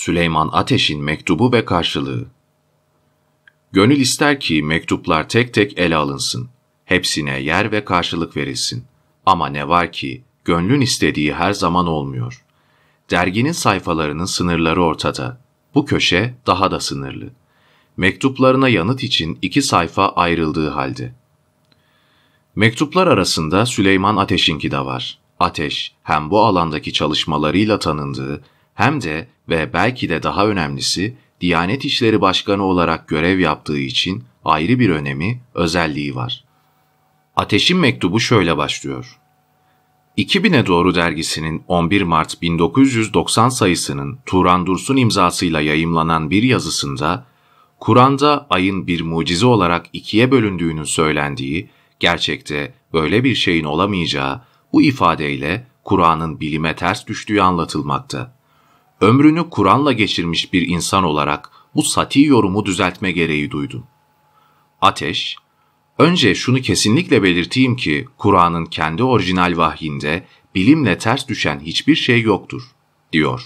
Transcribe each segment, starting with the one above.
Süleyman Ateş'in mektubu ve karşılığı. Gönül ister ki mektuplar tek tek ele alınsın. Hepsine yer ve karşılık verilsin. Ama ne var ki gönlün istediği her zaman olmuyor. Derginin sayfalarının sınırları ortada. Bu köşe daha da sınırlı. Mektuplarına yanıt için iki sayfa ayrıldığı halde. Mektuplar arasında Süleyman Ateş'inki de var. Ateş, hem bu alandaki çalışmalarıyla tanındığı hem de ve belki de daha önemlisi Diyanet İşleri Başkanı olarak görev yaptığı için ayrı bir önemi, özelliği var. Ateş'in mektubu şöyle başlıyor. 2000'e doğru dergisinin 11 Mart 1990 sayısının Turan Dursun imzasıyla yayımlanan bir yazısında Kur'an'da ayın bir mucize olarak ikiye bölündüğünün söylendiği, gerçekte böyle bir şeyin olamayacağı bu ifadeyle Kur'an'ın bilime ters düştüğü anlatılmakta. Ömrünü Kur'an'la geçirmiş bir insan olarak bu sati yorumu düzeltme gereği duydum. Ateş, önce şunu kesinlikle belirteyim ki Kur'an'ın kendi orijinal vahyinde bilimle ters düşen hiçbir şey yoktur, diyor.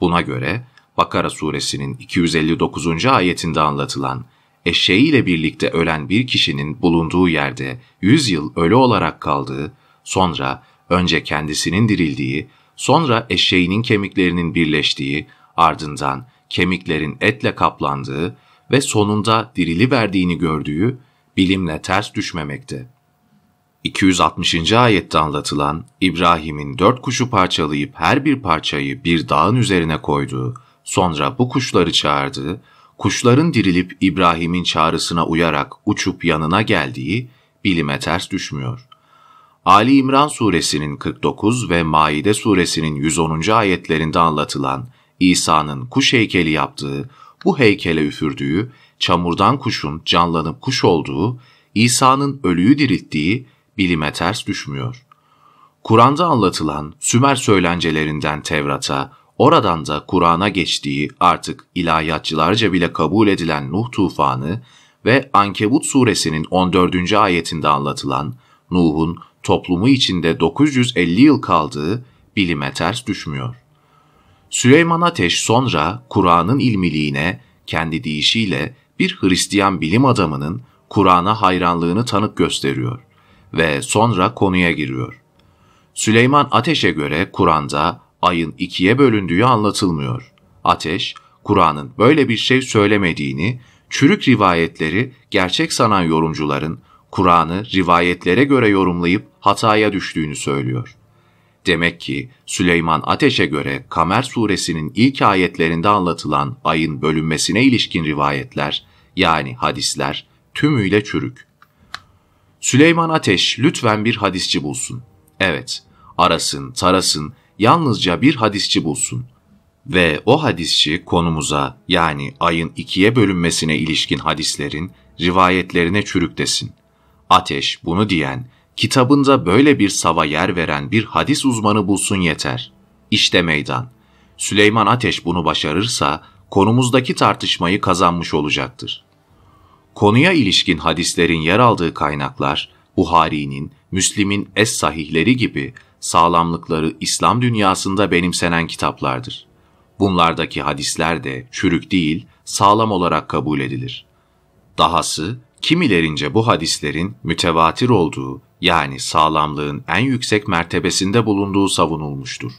Buna göre Bakara suresinin 259. ayetinde anlatılan eşeğiyle birlikte ölen bir kişinin bulunduğu yerde 100 yıl ölü olarak kaldığı, sonra önce kendisinin dirildiği, Sonra eşeğinin kemiklerinin birleştiği, ardından kemiklerin etle kaplandığı ve sonunda dirili verdiğini gördüğü bilimle ters düşmemekte. 260. ayette anlatılan İbrahim'in dört kuşu parçalayıp her bir parçayı bir dağın üzerine koyduğu, sonra bu kuşları çağırdığı, kuşların dirilip İbrahim'in çağrısına uyarak uçup yanına geldiği bilime ters düşmüyor.'' Ali İmran suresinin 49 ve Maide suresinin 110. ayetlerinde anlatılan İsa'nın kuş heykeli yaptığı, bu heykele üfürdüğü, çamurdan kuşun canlanıp kuş olduğu, İsa'nın ölüyü dirilttiği bilime ters düşmüyor. Kur'an'da anlatılan Sümer söylencelerinden Tevrat'a, oradan da Kur'an'a geçtiği artık ilahiyatçılarca bile kabul edilen Nuh tufanı ve Ankebut suresinin 14. ayetinde anlatılan Nuh'un toplumu içinde 950 yıl kaldığı bilime ters düşmüyor. Süleyman Ateş sonra Kur'an'ın ilmiliğine kendi deyişiyle bir Hristiyan bilim adamının Kur'an'a hayranlığını tanık gösteriyor ve sonra konuya giriyor. Süleyman Ateş'e göre Kur'an'da ayın ikiye bölündüğü anlatılmıyor. Ateş, Kur'an'ın böyle bir şey söylemediğini, çürük rivayetleri gerçek sanan yorumcuların Kur'an'ı rivayetlere göre yorumlayıp hataya düştüğünü söylüyor. Demek ki Süleyman Ateş'e göre Kamer suresinin ilk ayetlerinde anlatılan ayın bölünmesine ilişkin rivayetler yani hadisler tümüyle çürük. Süleyman Ateş lütfen bir hadisçi bulsun. Evet, arasın, tarasın, yalnızca bir hadisçi bulsun. Ve o hadisçi konumuza yani ayın ikiye bölünmesine ilişkin hadislerin rivayetlerine çürük desin.'' Ateş bunu diyen, kitabında böyle bir sava yer veren bir hadis uzmanı bulsun yeter. İşte meydan. Süleyman Ateş bunu başarırsa konumuzdaki tartışmayı kazanmış olacaktır. Konuya ilişkin hadislerin yer aldığı kaynaklar, Buhari'nin, Müslim'in Es-Sahihleri gibi sağlamlıkları İslam dünyasında benimsenen kitaplardır. Bunlardaki hadisler de çürük değil, sağlam olarak kabul edilir. Dahası Kimilerince bu hadislerin mütevatir olduğu yani sağlamlığın en yüksek mertebesinde bulunduğu savunulmuştur.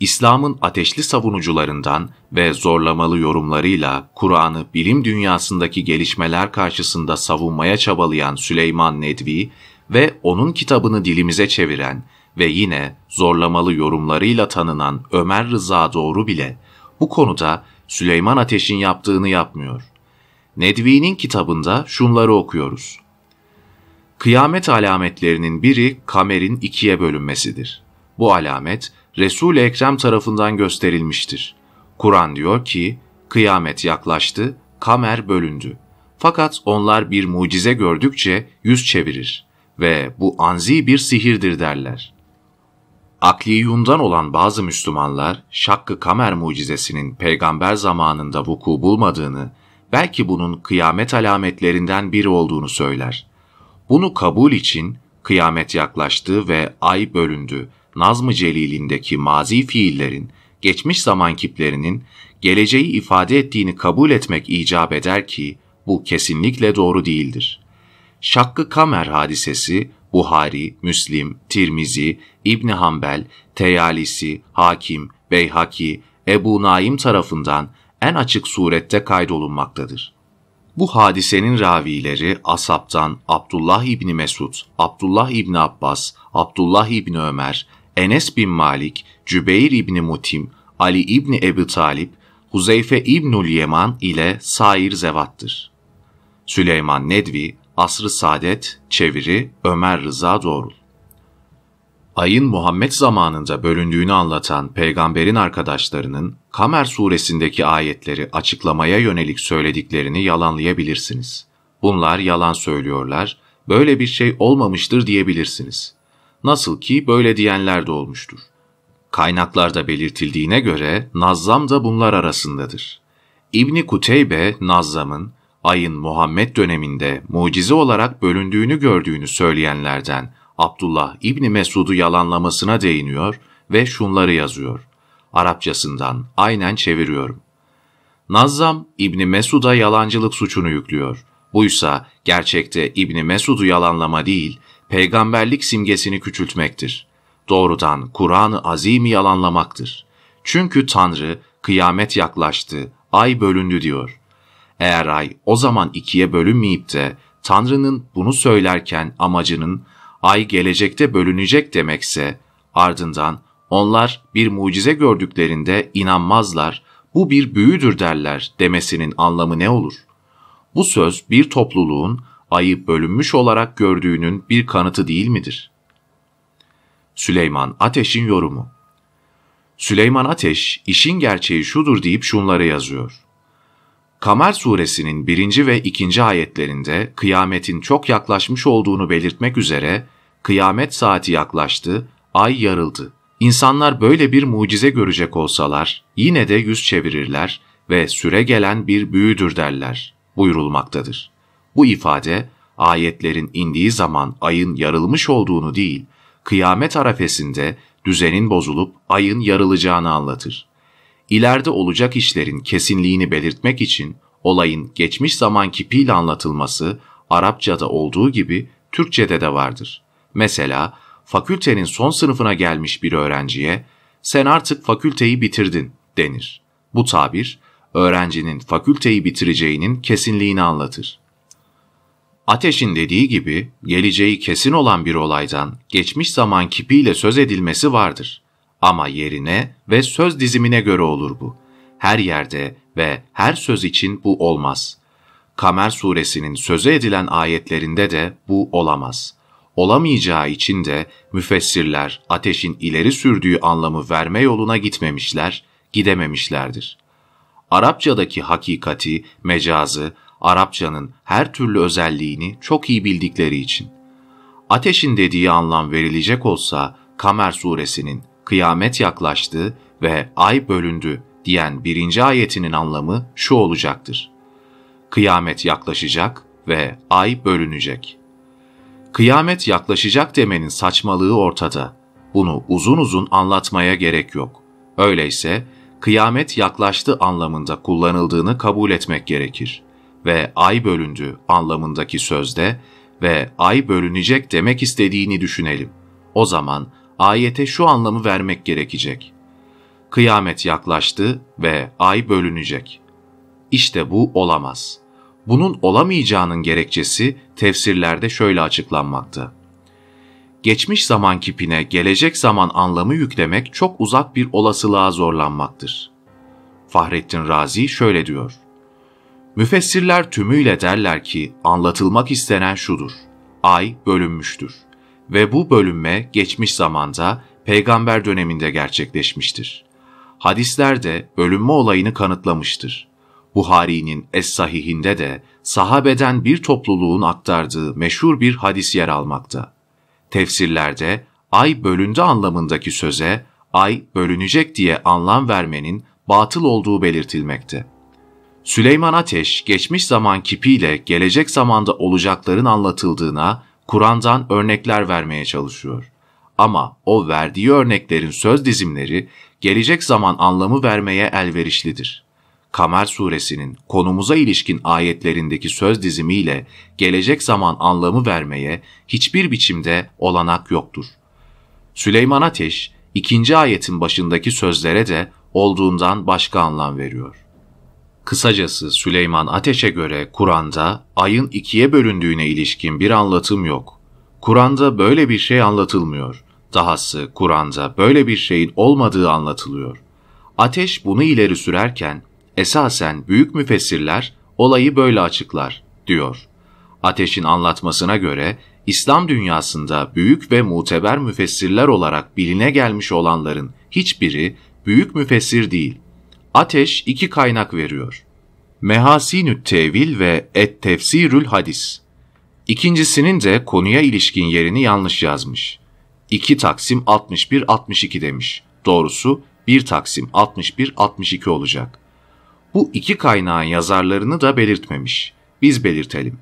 İslam'ın ateşli savunucularından ve zorlamalı yorumlarıyla Kur'an'ı bilim dünyasındaki gelişmeler karşısında savunmaya çabalayan Süleyman Nedvi ve onun kitabını dilimize çeviren ve yine zorlamalı yorumlarıyla tanınan Ömer Rıza Doğru bile bu konuda Süleyman Ateş'in yaptığını yapmıyor. Nedvi'nin kitabında şunları okuyoruz. Kıyamet alametlerinin biri kamerin ikiye bölünmesidir. Bu alamet Resul-i Ekrem tarafından gösterilmiştir. Kur'an diyor ki, kıyamet yaklaştı, kamer bölündü. Fakat onlar bir mucize gördükçe yüz çevirir ve bu anzi bir sihirdir derler. Akli yundan olan bazı Müslümanlar, Şakkı Kamer mucizesinin peygamber zamanında vuku bulmadığını belki bunun kıyamet alametlerinden biri olduğunu söyler. Bunu kabul için kıyamet yaklaştı ve ay bölündü. Nazm-ı Celil'indeki mazi fiillerin, geçmiş zaman kiplerinin geleceği ifade ettiğini kabul etmek icap eder ki bu kesinlikle doğru değildir. Şakkı Kamer hadisesi Buhari, Müslim, Tirmizi, İbni Hanbel, Teyalisi, Hakim, Beyhaki, Ebu Naim tarafından en açık surette kaydolunmaktadır. Bu hadisenin ravileri Asap'tan Abdullah İbni Mesud, Abdullah İbni Abbas, Abdullah İbni Ömer, Enes bin Malik, Cübeyr İbni Mutim, Ali İbni Ebu Talip, Huzeyfe İbnül Yeman ile sair zevattır. Süleyman Nedvi, Asr-ı Saadet, Çeviri, Ömer Rıza Doğrul ayın Muhammed zamanında bölündüğünü anlatan peygamberin arkadaşlarının Kamer suresindeki ayetleri açıklamaya yönelik söylediklerini yalanlayabilirsiniz. Bunlar yalan söylüyorlar, böyle bir şey olmamıştır diyebilirsiniz. Nasıl ki böyle diyenler de olmuştur. Kaynaklarda belirtildiğine göre Nazzam da bunlar arasındadır. İbni Kuteybe, Nazzam'ın ayın Muhammed döneminde mucize olarak bölündüğünü gördüğünü söyleyenlerden Abdullah İbni Mesud'u yalanlamasına değiniyor ve şunları yazıyor. Arapçasından aynen çeviriyorum. Nazzam İbni Mesud'a yalancılık suçunu yüklüyor. Buysa gerçekte İbni Mesud'u yalanlama değil, peygamberlik simgesini küçültmektir. Doğrudan Kur'an-ı Azim'i yalanlamaktır. Çünkü Tanrı kıyamet yaklaştı, ay bölündü diyor. Eğer ay o zaman ikiye bölünmeyip de Tanrı'nın bunu söylerken amacının ay gelecekte bölünecek demekse, ardından onlar bir mucize gördüklerinde inanmazlar, bu bir büyüdür derler demesinin anlamı ne olur? Bu söz bir topluluğun ayı bölünmüş olarak gördüğünün bir kanıtı değil midir? Süleyman Ateş'in yorumu Süleyman Ateş, işin gerçeği şudur deyip şunları yazıyor. Kamer suresinin 1. ve 2. ayetlerinde kıyametin çok yaklaşmış olduğunu belirtmek üzere kıyamet saati yaklaştı, ay yarıldı. İnsanlar böyle bir mucize görecek olsalar yine de yüz çevirirler ve süre gelen bir büyüdür derler buyurulmaktadır. Bu ifade ayetlerin indiği zaman ayın yarılmış olduğunu değil, kıyamet arafesinde düzenin bozulup ayın yarılacağını anlatır ileride olacak işlerin kesinliğini belirtmek için olayın geçmiş zaman kipiyle anlatılması Arapçada olduğu gibi Türkçede de vardır. Mesela fakültenin son sınıfına gelmiş bir öğrenciye sen artık fakülteyi bitirdin denir. Bu tabir öğrencinin fakülteyi bitireceğinin kesinliğini anlatır. Ateş'in dediği gibi geleceği kesin olan bir olaydan geçmiş zaman kipiyle söz edilmesi vardır. Ama yerine ve söz dizimine göre olur bu. Her yerde ve her söz için bu olmaz. Kamer suresinin söze edilen ayetlerinde de bu olamaz. Olamayacağı için de müfessirler ateşin ileri sürdüğü anlamı verme yoluna gitmemişler, gidememişlerdir. Arapçadaki hakikati, mecazı, Arapçanın her türlü özelliğini çok iyi bildikleri için. Ateşin dediği anlam verilecek olsa Kamer suresinin kıyamet yaklaştı ve ay bölündü diyen birinci ayetinin anlamı şu olacaktır. Kıyamet yaklaşacak ve ay bölünecek. Kıyamet yaklaşacak demenin saçmalığı ortada. Bunu uzun uzun anlatmaya gerek yok. Öyleyse kıyamet yaklaştı anlamında kullanıldığını kabul etmek gerekir. Ve ay bölündü anlamındaki sözde ve ay bölünecek demek istediğini düşünelim. O zaman ayete şu anlamı vermek gerekecek. Kıyamet yaklaştı ve ay bölünecek. İşte bu olamaz. Bunun olamayacağının gerekçesi tefsirlerde şöyle açıklanmakta. Geçmiş zaman kipine gelecek zaman anlamı yüklemek çok uzak bir olasılığa zorlanmaktır. Fahrettin Razi şöyle diyor. Müfessirler tümüyle derler ki anlatılmak istenen şudur. Ay bölünmüştür.'' ve bu bölünme geçmiş zamanda peygamber döneminde gerçekleşmiştir. Hadisler de bölünme olayını kanıtlamıştır. Buhari'nin Es-Sahih'inde de sahabeden bir topluluğun aktardığı meşhur bir hadis yer almakta. Tefsirlerde ay bölündü anlamındaki söze ay bölünecek diye anlam vermenin batıl olduğu belirtilmekte. Süleyman Ateş geçmiş zaman kipiyle gelecek zamanda olacakların anlatıldığına Kur'an'dan örnekler vermeye çalışıyor. Ama o verdiği örneklerin söz dizimleri gelecek zaman anlamı vermeye elverişlidir. Kamer suresinin konumuza ilişkin ayetlerindeki söz dizimiyle gelecek zaman anlamı vermeye hiçbir biçimde olanak yoktur. Süleyman Ateş, ikinci ayetin başındaki sözlere de olduğundan başka anlam veriyor. Kısacası Süleyman Ateş'e göre Kur'an'da ayın ikiye bölündüğüne ilişkin bir anlatım yok. Kur'an'da böyle bir şey anlatılmıyor. Dahası Kur'an'da böyle bir şeyin olmadığı anlatılıyor. Ateş bunu ileri sürerken esasen büyük müfessirler olayı böyle açıklar diyor. Ateş'in anlatmasına göre İslam dünyasında büyük ve muteber müfessirler olarak biline gelmiş olanların hiçbiri büyük müfessir değil. Ateş iki kaynak veriyor. Mehasinü Tevil ve Et Tefsirül Hadis. İkincisinin de konuya ilişkin yerini yanlış yazmış. 2 Taksim 61-62 demiş. Doğrusu 1 Taksim 61-62 olacak. Bu iki kaynağın yazarlarını da belirtmemiş. Biz belirtelim.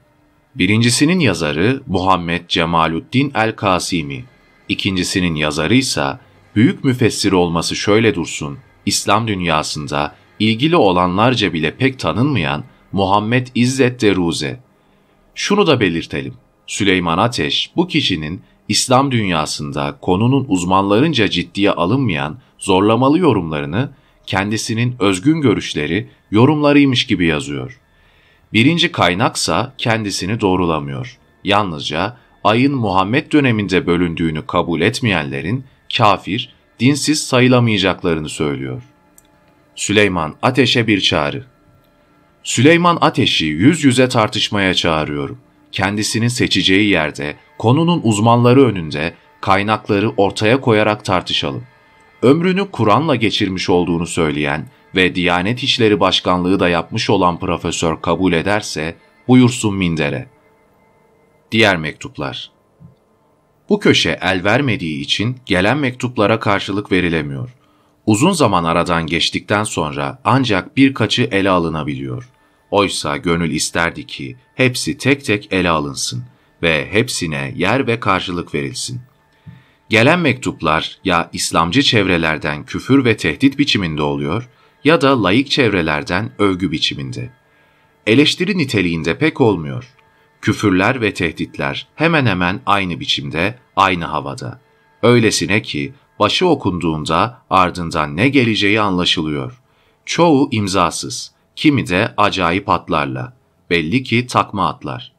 Birincisinin yazarı Muhammed Cemaluddin El-Kasimi. İkincisinin yazarı ise büyük müfessir olması şöyle dursun. İslam dünyasında ilgili olanlarca bile pek tanınmayan Muhammed İzzet Deruze. Şunu da belirtelim. Süleyman Ateş bu kişinin İslam dünyasında konunun uzmanlarınca ciddiye alınmayan zorlamalı yorumlarını kendisinin özgün görüşleri, yorumlarıymış gibi yazıyor. Birinci kaynaksa kendisini doğrulamıyor. Yalnızca ayın Muhammed döneminde bölündüğünü kabul etmeyenlerin kafir dinsiz sayılamayacaklarını söylüyor. Süleyman Ateş'e bir çağrı. Süleyman Ateş'i yüz yüze tartışmaya çağırıyorum. Kendisini seçeceği yerde, konunun uzmanları önünde kaynakları ortaya koyarak tartışalım. Ömrünü Kur'an'la geçirmiş olduğunu söyleyen ve Diyanet İşleri Başkanlığı da yapmış olan profesör kabul ederse buyursun mindere. Diğer mektuplar bu köşe el vermediği için gelen mektuplara karşılık verilemiyor. Uzun zaman aradan geçtikten sonra ancak birkaçı ele alınabiliyor. Oysa gönül isterdi ki hepsi tek tek ele alınsın ve hepsine yer ve karşılık verilsin. Gelen mektuplar ya İslamcı çevrelerden küfür ve tehdit biçiminde oluyor ya da layık çevrelerden övgü biçiminde. Eleştiri niteliğinde pek olmuyor. Küfürler ve tehditler hemen hemen aynı biçimde, aynı havada. Öylesine ki başı okunduğunda ardından ne geleceği anlaşılıyor. Çoğu imzasız, kimi de acayip atlarla. Belli ki takma atlar.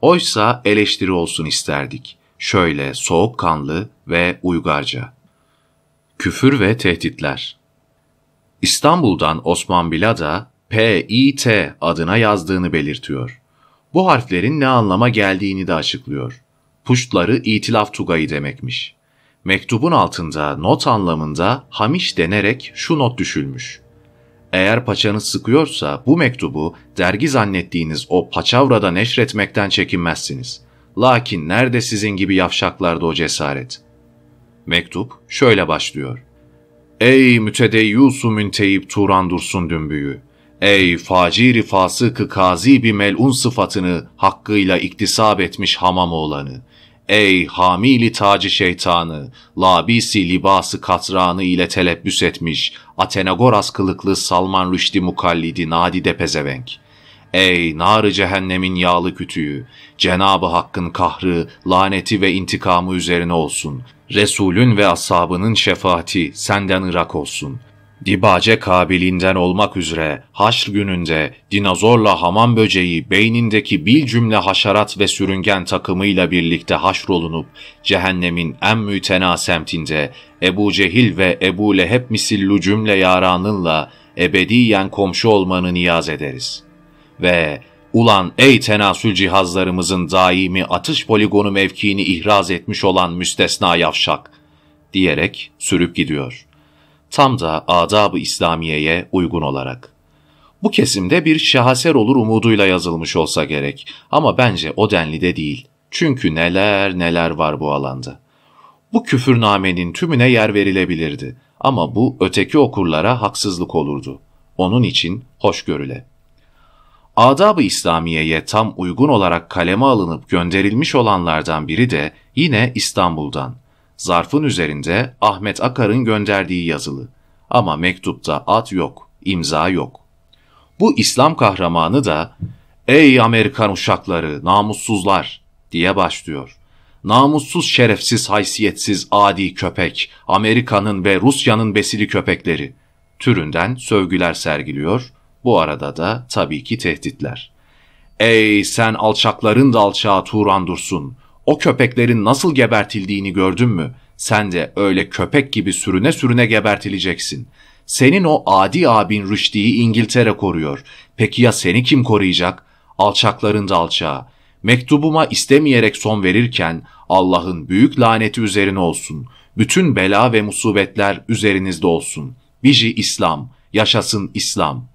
Oysa eleştiri olsun isterdik. Şöyle soğukkanlı ve uygarca. Küfür ve tehditler İstanbul'dan Osman Bilada PİT adına yazdığını belirtiyor. Bu harflerin ne anlama geldiğini de açıklıyor. Puştları itilaf tugayı demekmiş. Mektubun altında not anlamında hamiş denerek şu not düşülmüş. Eğer paçanız sıkıyorsa bu mektubu dergi zannettiğiniz o paçavrada neşretmekten çekinmezsiniz. Lakin nerede sizin gibi yavşaklarda o cesaret? Mektup şöyle başlıyor. Ey mütedeyyisu münteyip Turan Dursun Dümbüyü! Ey faciri fasıkı kazi bir melun sıfatını hakkıyla iktisap etmiş Hamamoğlan'ı! Ey hamili tacı şeytanı, labisi libası katranı ile telebbüs etmiş Atenagoras kılıklı Salman Rüşdi mukallidi nadide pezevenk! Ey nar cehennemin yağlı kütüğü, Cenabı Hakk'ın kahrı, laneti ve intikamı üzerine olsun. Resulün ve ashabının şefaati senden ırak olsun.'' Dibace Kabilinden olmak üzere haşr gününde dinozorla hamam böceği beynindeki bil cümle haşarat ve sürüngen takımıyla birlikte haşrolunup cehennemin en mütena semtinde Ebu Cehil ve Ebu Leheb misillu cümle yaranınla ebediyen komşu olmanı niyaz ederiz. Ve ulan ey tenasül cihazlarımızın daimi atış poligonu mevkiini ihraz etmiş olan müstesna yavşak diyerek sürüp gidiyor.'' tam da adab-ı İslamiye'ye uygun olarak. Bu kesimde bir şaheser olur umuduyla yazılmış olsa gerek ama bence o denli de değil. Çünkü neler neler var bu alanda. Bu küfürnamenin tümüne yer verilebilirdi ama bu öteki okurlara haksızlık olurdu. Onun için hoşgörüle. Adab-ı İslamiye'ye tam uygun olarak kaleme alınıp gönderilmiş olanlardan biri de yine İstanbul'dan. Zarfın üzerinde Ahmet Akar'ın gönderdiği yazılı. Ama mektupta at yok, imza yok. Bu İslam kahramanı da ''Ey Amerikan uşakları, namussuzlar!'' diye başlıyor. Namussuz, şerefsiz, haysiyetsiz, adi köpek, Amerika'nın ve Rusya'nın besili köpekleri türünden sövgüler sergiliyor. Bu arada da tabii ki tehditler. Ey sen alçakların da alçağı Turan Dursun, o köpeklerin nasıl gebertildiğini gördün mü? Sen de öyle köpek gibi sürüne sürüne gebertileceksin. Senin o adi abin Rüşdi'yi İngiltere koruyor. Peki ya seni kim koruyacak? Alçakların da alçağı. Mektubuma istemeyerek son verirken Allah'ın büyük laneti üzerine olsun. Bütün bela ve musibetler üzerinizde olsun. Biji İslam, yaşasın İslam.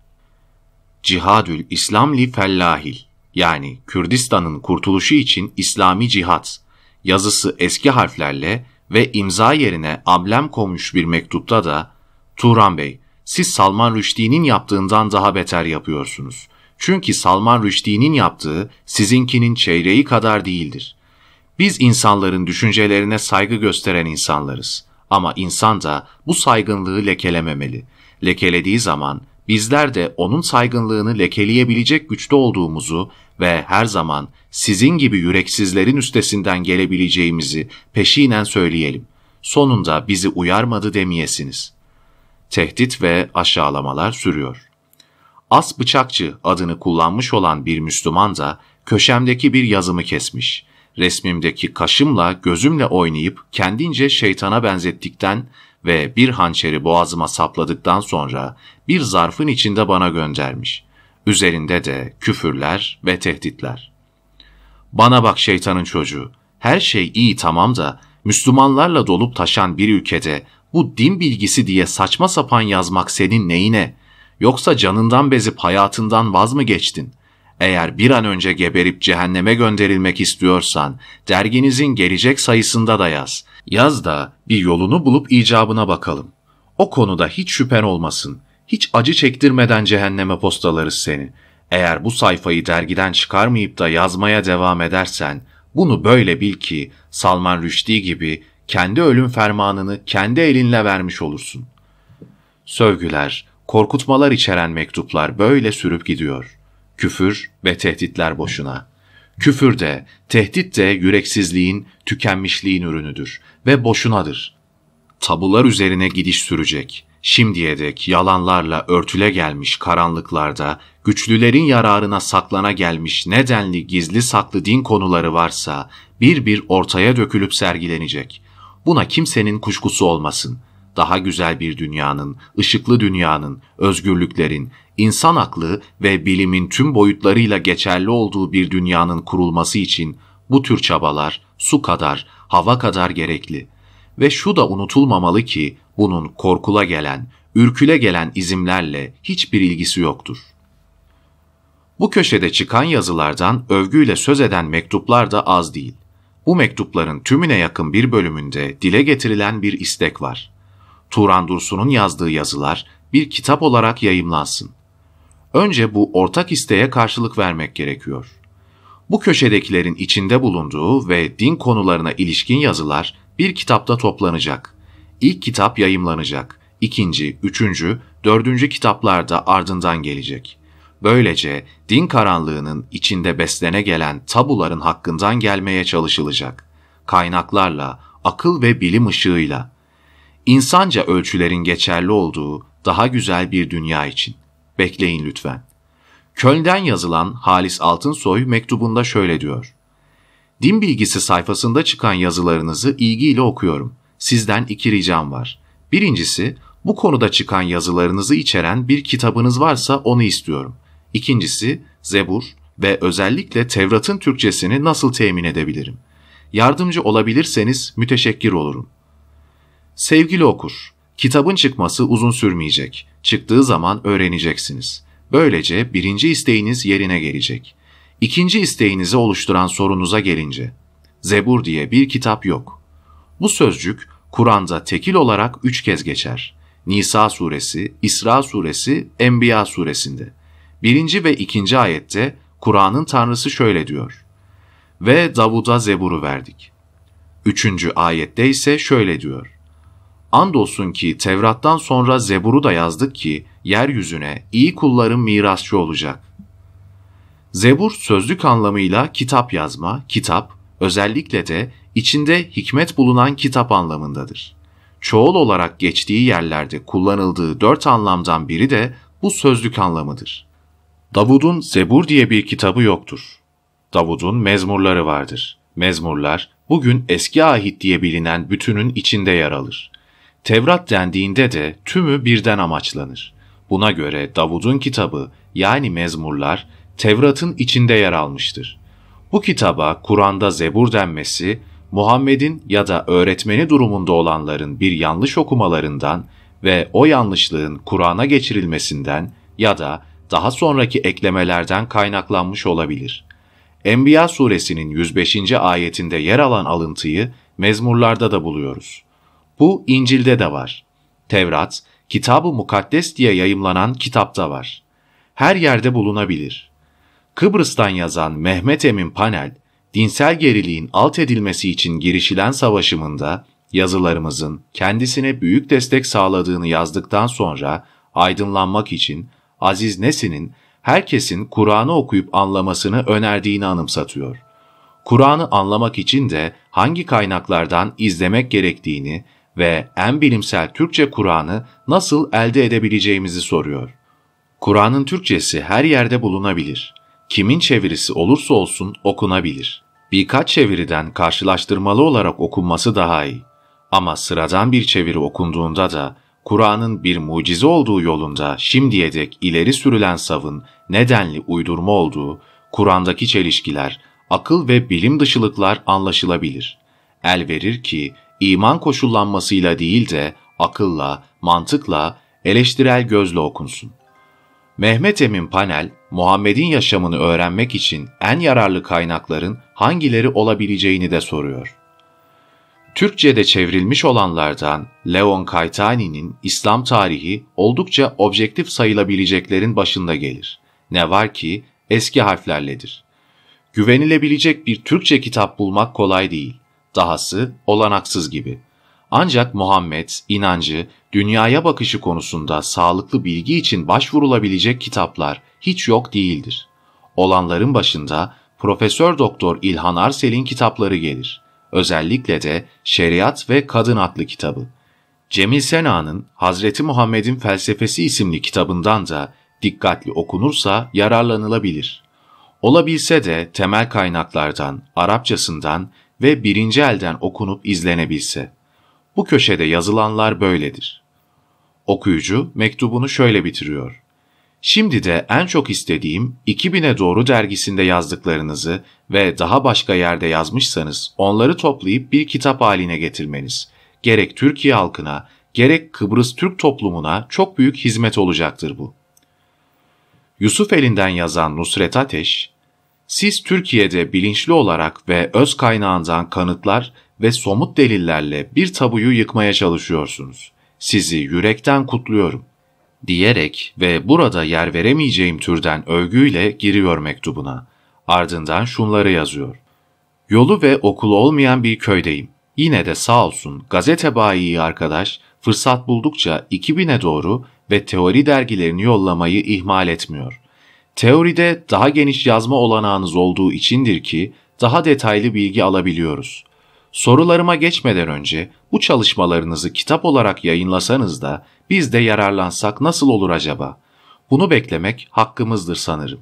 Cihadül İslam li fellahil yani Kürdistan'ın kurtuluşu için İslami Cihat yazısı eski harflerle ve imza yerine ablem konmuş bir mektupta da Turan Bey siz Salman Rushdie'nin yaptığından daha beter yapıyorsunuz. Çünkü Salman Rushdie'nin yaptığı sizinkinin çeyreği kadar değildir. Biz insanların düşüncelerine saygı gösteren insanlarız. Ama insan da bu saygınlığı lekelememeli. Lekelediği zaman bizler de onun saygınlığını lekeleyebilecek güçte olduğumuzu ve her zaman sizin gibi yüreksizlerin üstesinden gelebileceğimizi peşinen söyleyelim. Sonunda bizi uyarmadı demeyesiniz. Tehdit ve aşağılamalar sürüyor. As bıçakçı adını kullanmış olan bir Müslüman da köşemdeki bir yazımı kesmiş. Resmimdeki kaşımla gözümle oynayıp kendince şeytana benzettikten ve bir hançeri boğazıma sapladıktan sonra bir zarfın içinde bana göndermiş. Üzerinde de küfürler ve tehditler. Bana bak şeytanın çocuğu, her şey iyi tamam da Müslümanlarla dolup taşan bir ülkede bu din bilgisi diye saçma sapan yazmak senin neyine? Yoksa canından bezip hayatından vaz mı geçtin? Eğer bir an önce geberip cehenneme gönderilmek istiyorsan derginizin gelecek sayısında da yaz. Yaz da bir yolunu bulup icabına bakalım. O konuda hiç şüphen olmasın hiç acı çektirmeden cehenneme postalarız seni. Eğer bu sayfayı dergiden çıkarmayıp da yazmaya devam edersen, bunu böyle bil ki Salman Rushdie gibi kendi ölüm fermanını kendi elinle vermiş olursun. Sövgüler, korkutmalar içeren mektuplar böyle sürüp gidiyor. Küfür ve tehditler boşuna. Küfür de, tehdit de yüreksizliğin, tükenmişliğin ürünüdür ve boşunadır. Tabular üzerine gidiş sürecek. Şimdiye dek yalanlarla örtüle gelmiş karanlıklarda, güçlülerin yararına saklana gelmiş nedenli gizli saklı din konuları varsa bir bir ortaya dökülüp sergilenecek. Buna kimsenin kuşkusu olmasın. Daha güzel bir dünyanın, ışıklı dünyanın, özgürlüklerin, insan aklı ve bilimin tüm boyutlarıyla geçerli olduğu bir dünyanın kurulması için bu tür çabalar su kadar, hava kadar gerekli. Ve şu da unutulmamalı ki bunun korkula gelen, ürküle gelen izimlerle hiçbir ilgisi yoktur. Bu köşede çıkan yazılardan övgüyle söz eden mektuplar da az değil. Bu mektupların tümüne yakın bir bölümünde dile getirilen bir istek var. Turan Dursun'un yazdığı yazılar bir kitap olarak yayımlansın. Önce bu ortak isteğe karşılık vermek gerekiyor. Bu köşedekilerin içinde bulunduğu ve din konularına ilişkin yazılar bir kitapta toplanacak. İlk kitap yayımlanacak. İkinci, üçüncü, dördüncü kitaplar da ardından gelecek. Böylece din karanlığının içinde beslene gelen tabuların hakkından gelmeye çalışılacak. Kaynaklarla, akıl ve bilim ışığıyla. İnsanca ölçülerin geçerli olduğu daha güzel bir dünya için. Bekleyin lütfen. Köln'den yazılan Halis Altınsoy mektubunda şöyle diyor. Din bilgisi sayfasında çıkan yazılarınızı ilgiyle okuyorum.'' Sizden iki ricam var. Birincisi, bu konuda çıkan yazılarınızı içeren bir kitabınız varsa onu istiyorum. İkincisi, Zebur ve özellikle Tevrat'ın Türkçesini nasıl temin edebilirim? Yardımcı olabilirseniz müteşekkir olurum. Sevgili okur, kitabın çıkması uzun sürmeyecek. Çıktığı zaman öğreneceksiniz. Böylece birinci isteğiniz yerine gelecek. İkinci isteğinizi oluşturan sorunuza gelince, Zebur diye bir kitap yok. Bu sözcük Kur'an'da tekil olarak üç kez geçer. Nisa suresi, İsra suresi, Enbiya suresinde. Birinci ve ikinci ayette Kur'an'ın Tanrısı şöyle diyor. Ve Davud'a Zebur'u verdik. Üçüncü ayette ise şöyle diyor. Andolsun ki Tevrat'tan sonra Zebur'u da yazdık ki yeryüzüne iyi kulların mirasçı olacak. Zebur sözlük anlamıyla kitap yazma, kitap, Özellikle de içinde hikmet bulunan kitap anlamındadır. Çoğul olarak geçtiği yerlerde kullanıldığı dört anlamdan biri de bu sözlük anlamıdır. Davud'un Zebur diye bir kitabı yoktur. Davud'un mezmurları vardır. Mezmurlar bugün eski ahit diye bilinen bütünün içinde yer alır. Tevrat dendiğinde de tümü birden amaçlanır. Buna göre Davud'un kitabı yani mezmurlar Tevrat'ın içinde yer almıştır. Bu kitaba Kur'an'da Zebur denmesi, Muhammed'in ya da öğretmeni durumunda olanların bir yanlış okumalarından ve o yanlışlığın Kur'an'a geçirilmesinden ya da daha sonraki eklemelerden kaynaklanmış olabilir. Enbiya suresinin 105. ayetinde yer alan alıntıyı mezmurlarda da buluyoruz. Bu İncil'de de var. Tevrat, Kitab-ı Mukaddes diye yayımlanan kitapta var. Her yerde bulunabilir. Kıbrıs'tan yazan Mehmet Emin Panel, dinsel geriliğin alt edilmesi için girişilen savaşımında yazılarımızın kendisine büyük destek sağladığını yazdıktan sonra aydınlanmak için Aziz Nesin'in herkesin Kur'an'ı okuyup anlamasını önerdiğini anımsatıyor. Kur'an'ı anlamak için de hangi kaynaklardan izlemek gerektiğini ve en bilimsel Türkçe Kur'an'ı nasıl elde edebileceğimizi soruyor. Kur'an'ın Türkçesi her yerde bulunabilir kimin çevirisi olursa olsun okunabilir. Birkaç çeviriden karşılaştırmalı olarak okunması daha iyi. Ama sıradan bir çeviri okunduğunda da Kur'an'ın bir mucize olduğu yolunda şimdiye dek ileri sürülen savın nedenli uydurma olduğu, Kur'an'daki çelişkiler, akıl ve bilim dışılıklar anlaşılabilir. El verir ki iman koşullanmasıyla değil de akılla, mantıkla, eleştirel gözle okunsun. Mehmet Emin Panel, Muhammed'in yaşamını öğrenmek için en yararlı kaynakların hangileri olabileceğini de soruyor. Türkçe'de çevrilmiş olanlardan Leon Kaytani'nin İslam tarihi oldukça objektif sayılabileceklerin başında gelir. Ne var ki eski harflerledir. Güvenilebilecek bir Türkçe kitap bulmak kolay değil. Dahası olanaksız gibi. Ancak Muhammed, inancı dünyaya bakışı konusunda sağlıklı bilgi için başvurulabilecek kitaplar hiç yok değildir. Olanların başında Profesör Doktor İlhan Arsel'in kitapları gelir. Özellikle de Şeriat ve Kadın adlı kitabı. Cemil Sena'nın Hazreti Muhammed'in Felsefesi isimli kitabından da dikkatli okunursa yararlanılabilir. Olabilse de temel kaynaklardan, Arapçasından ve birinci elden okunup izlenebilse. Bu köşede yazılanlar böyledir. Okuyucu mektubunu şöyle bitiriyor. Şimdi de en çok istediğim 2000'e doğru dergisinde yazdıklarınızı ve daha başka yerde yazmışsanız onları toplayıp bir kitap haline getirmeniz. Gerek Türkiye halkına, gerek Kıbrıs Türk toplumuna çok büyük hizmet olacaktır bu. Yusuf elinden yazan Nusret Ateş, siz Türkiye'de bilinçli olarak ve öz kaynağından kanıtlar ve somut delillerle bir tabuyu yıkmaya çalışıyorsunuz.'' sizi yürekten kutluyorum diyerek ve burada yer veremeyeceğim türden övgüyle giriyor mektubuna. Ardından şunları yazıyor. Yolu ve okulu olmayan bir köydeyim. Yine de sağ olsun gazete bayi arkadaş fırsat buldukça 2000'e doğru ve teori dergilerini yollamayı ihmal etmiyor. Teoride daha geniş yazma olanağınız olduğu içindir ki daha detaylı bilgi alabiliyoruz. Sorularıma geçmeden önce bu çalışmalarınızı kitap olarak yayınlasanız da biz de yararlansak nasıl olur acaba? Bunu beklemek hakkımızdır sanırım.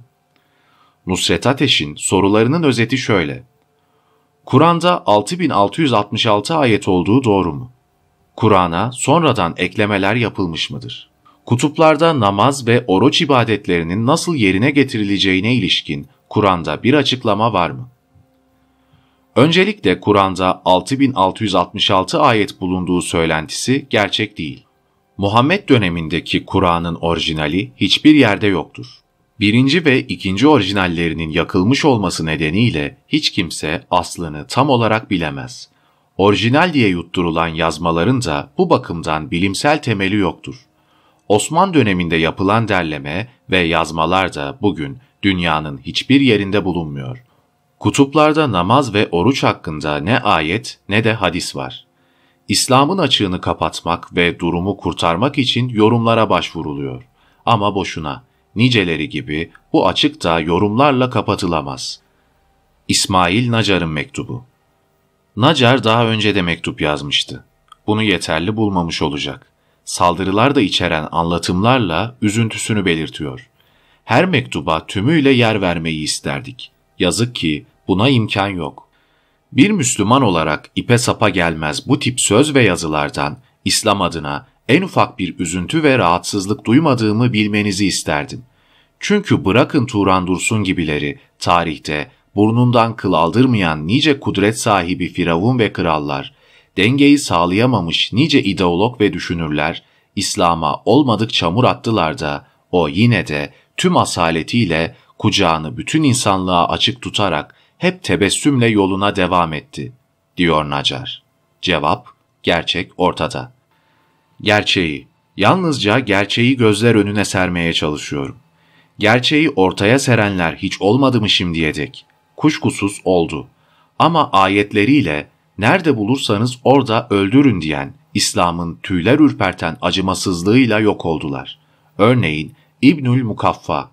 Nusret Ateş'in sorularının özeti şöyle. Kur'an'da 6666 ayet olduğu doğru mu? Kur'an'a sonradan eklemeler yapılmış mıdır? Kutuplarda namaz ve oruç ibadetlerinin nasıl yerine getirileceğine ilişkin Kur'an'da bir açıklama var mı? Öncelikle Kur'an'da 6666 ayet bulunduğu söylentisi gerçek değil. Muhammed dönemindeki Kur'an'ın orijinali hiçbir yerde yoktur. Birinci ve ikinci orijinallerinin yakılmış olması nedeniyle hiç kimse aslını tam olarak bilemez. Orijinal diye yutturulan yazmaların da bu bakımdan bilimsel temeli yoktur. Osman döneminde yapılan derleme ve yazmalar da bugün dünyanın hiçbir yerinde bulunmuyor. Kutuplarda namaz ve oruç hakkında ne ayet ne de hadis var. İslam'ın açığını kapatmak ve durumu kurtarmak için yorumlara başvuruluyor. Ama boşuna, niceleri gibi bu açık da yorumlarla kapatılamaz. İsmail Nacar'ın mektubu Nacar daha önce de mektup yazmıştı. Bunu yeterli bulmamış olacak. Saldırılar da içeren anlatımlarla üzüntüsünü belirtiyor. Her mektuba tümüyle yer vermeyi isterdik. Yazık ki Buna imkan yok. Bir Müslüman olarak ipe sapa gelmez bu tip söz ve yazılardan İslam adına en ufak bir üzüntü ve rahatsızlık duymadığımı bilmenizi isterdim. Çünkü bırakın Turan Dursun gibileri tarihte burnundan kıl aldırmayan nice kudret sahibi firavun ve krallar, dengeyi sağlayamamış nice ideolog ve düşünürler İslam'a olmadık çamur attılar da o yine de tüm asaletiyle kucağını bütün insanlığa açık tutarak hep tebessümle yoluna devam etti, diyor Nacar. Cevap, gerçek ortada. Gerçeği, yalnızca gerçeği gözler önüne sermeye çalışıyorum. Gerçeği ortaya serenler hiç olmadı mı şimdiye dek? Kuşkusuz oldu. Ama ayetleriyle nerede bulursanız orada öldürün diyen İslam'ın tüyler ürperten acımasızlığıyla yok oldular. Örneğin İbnül Mukaffa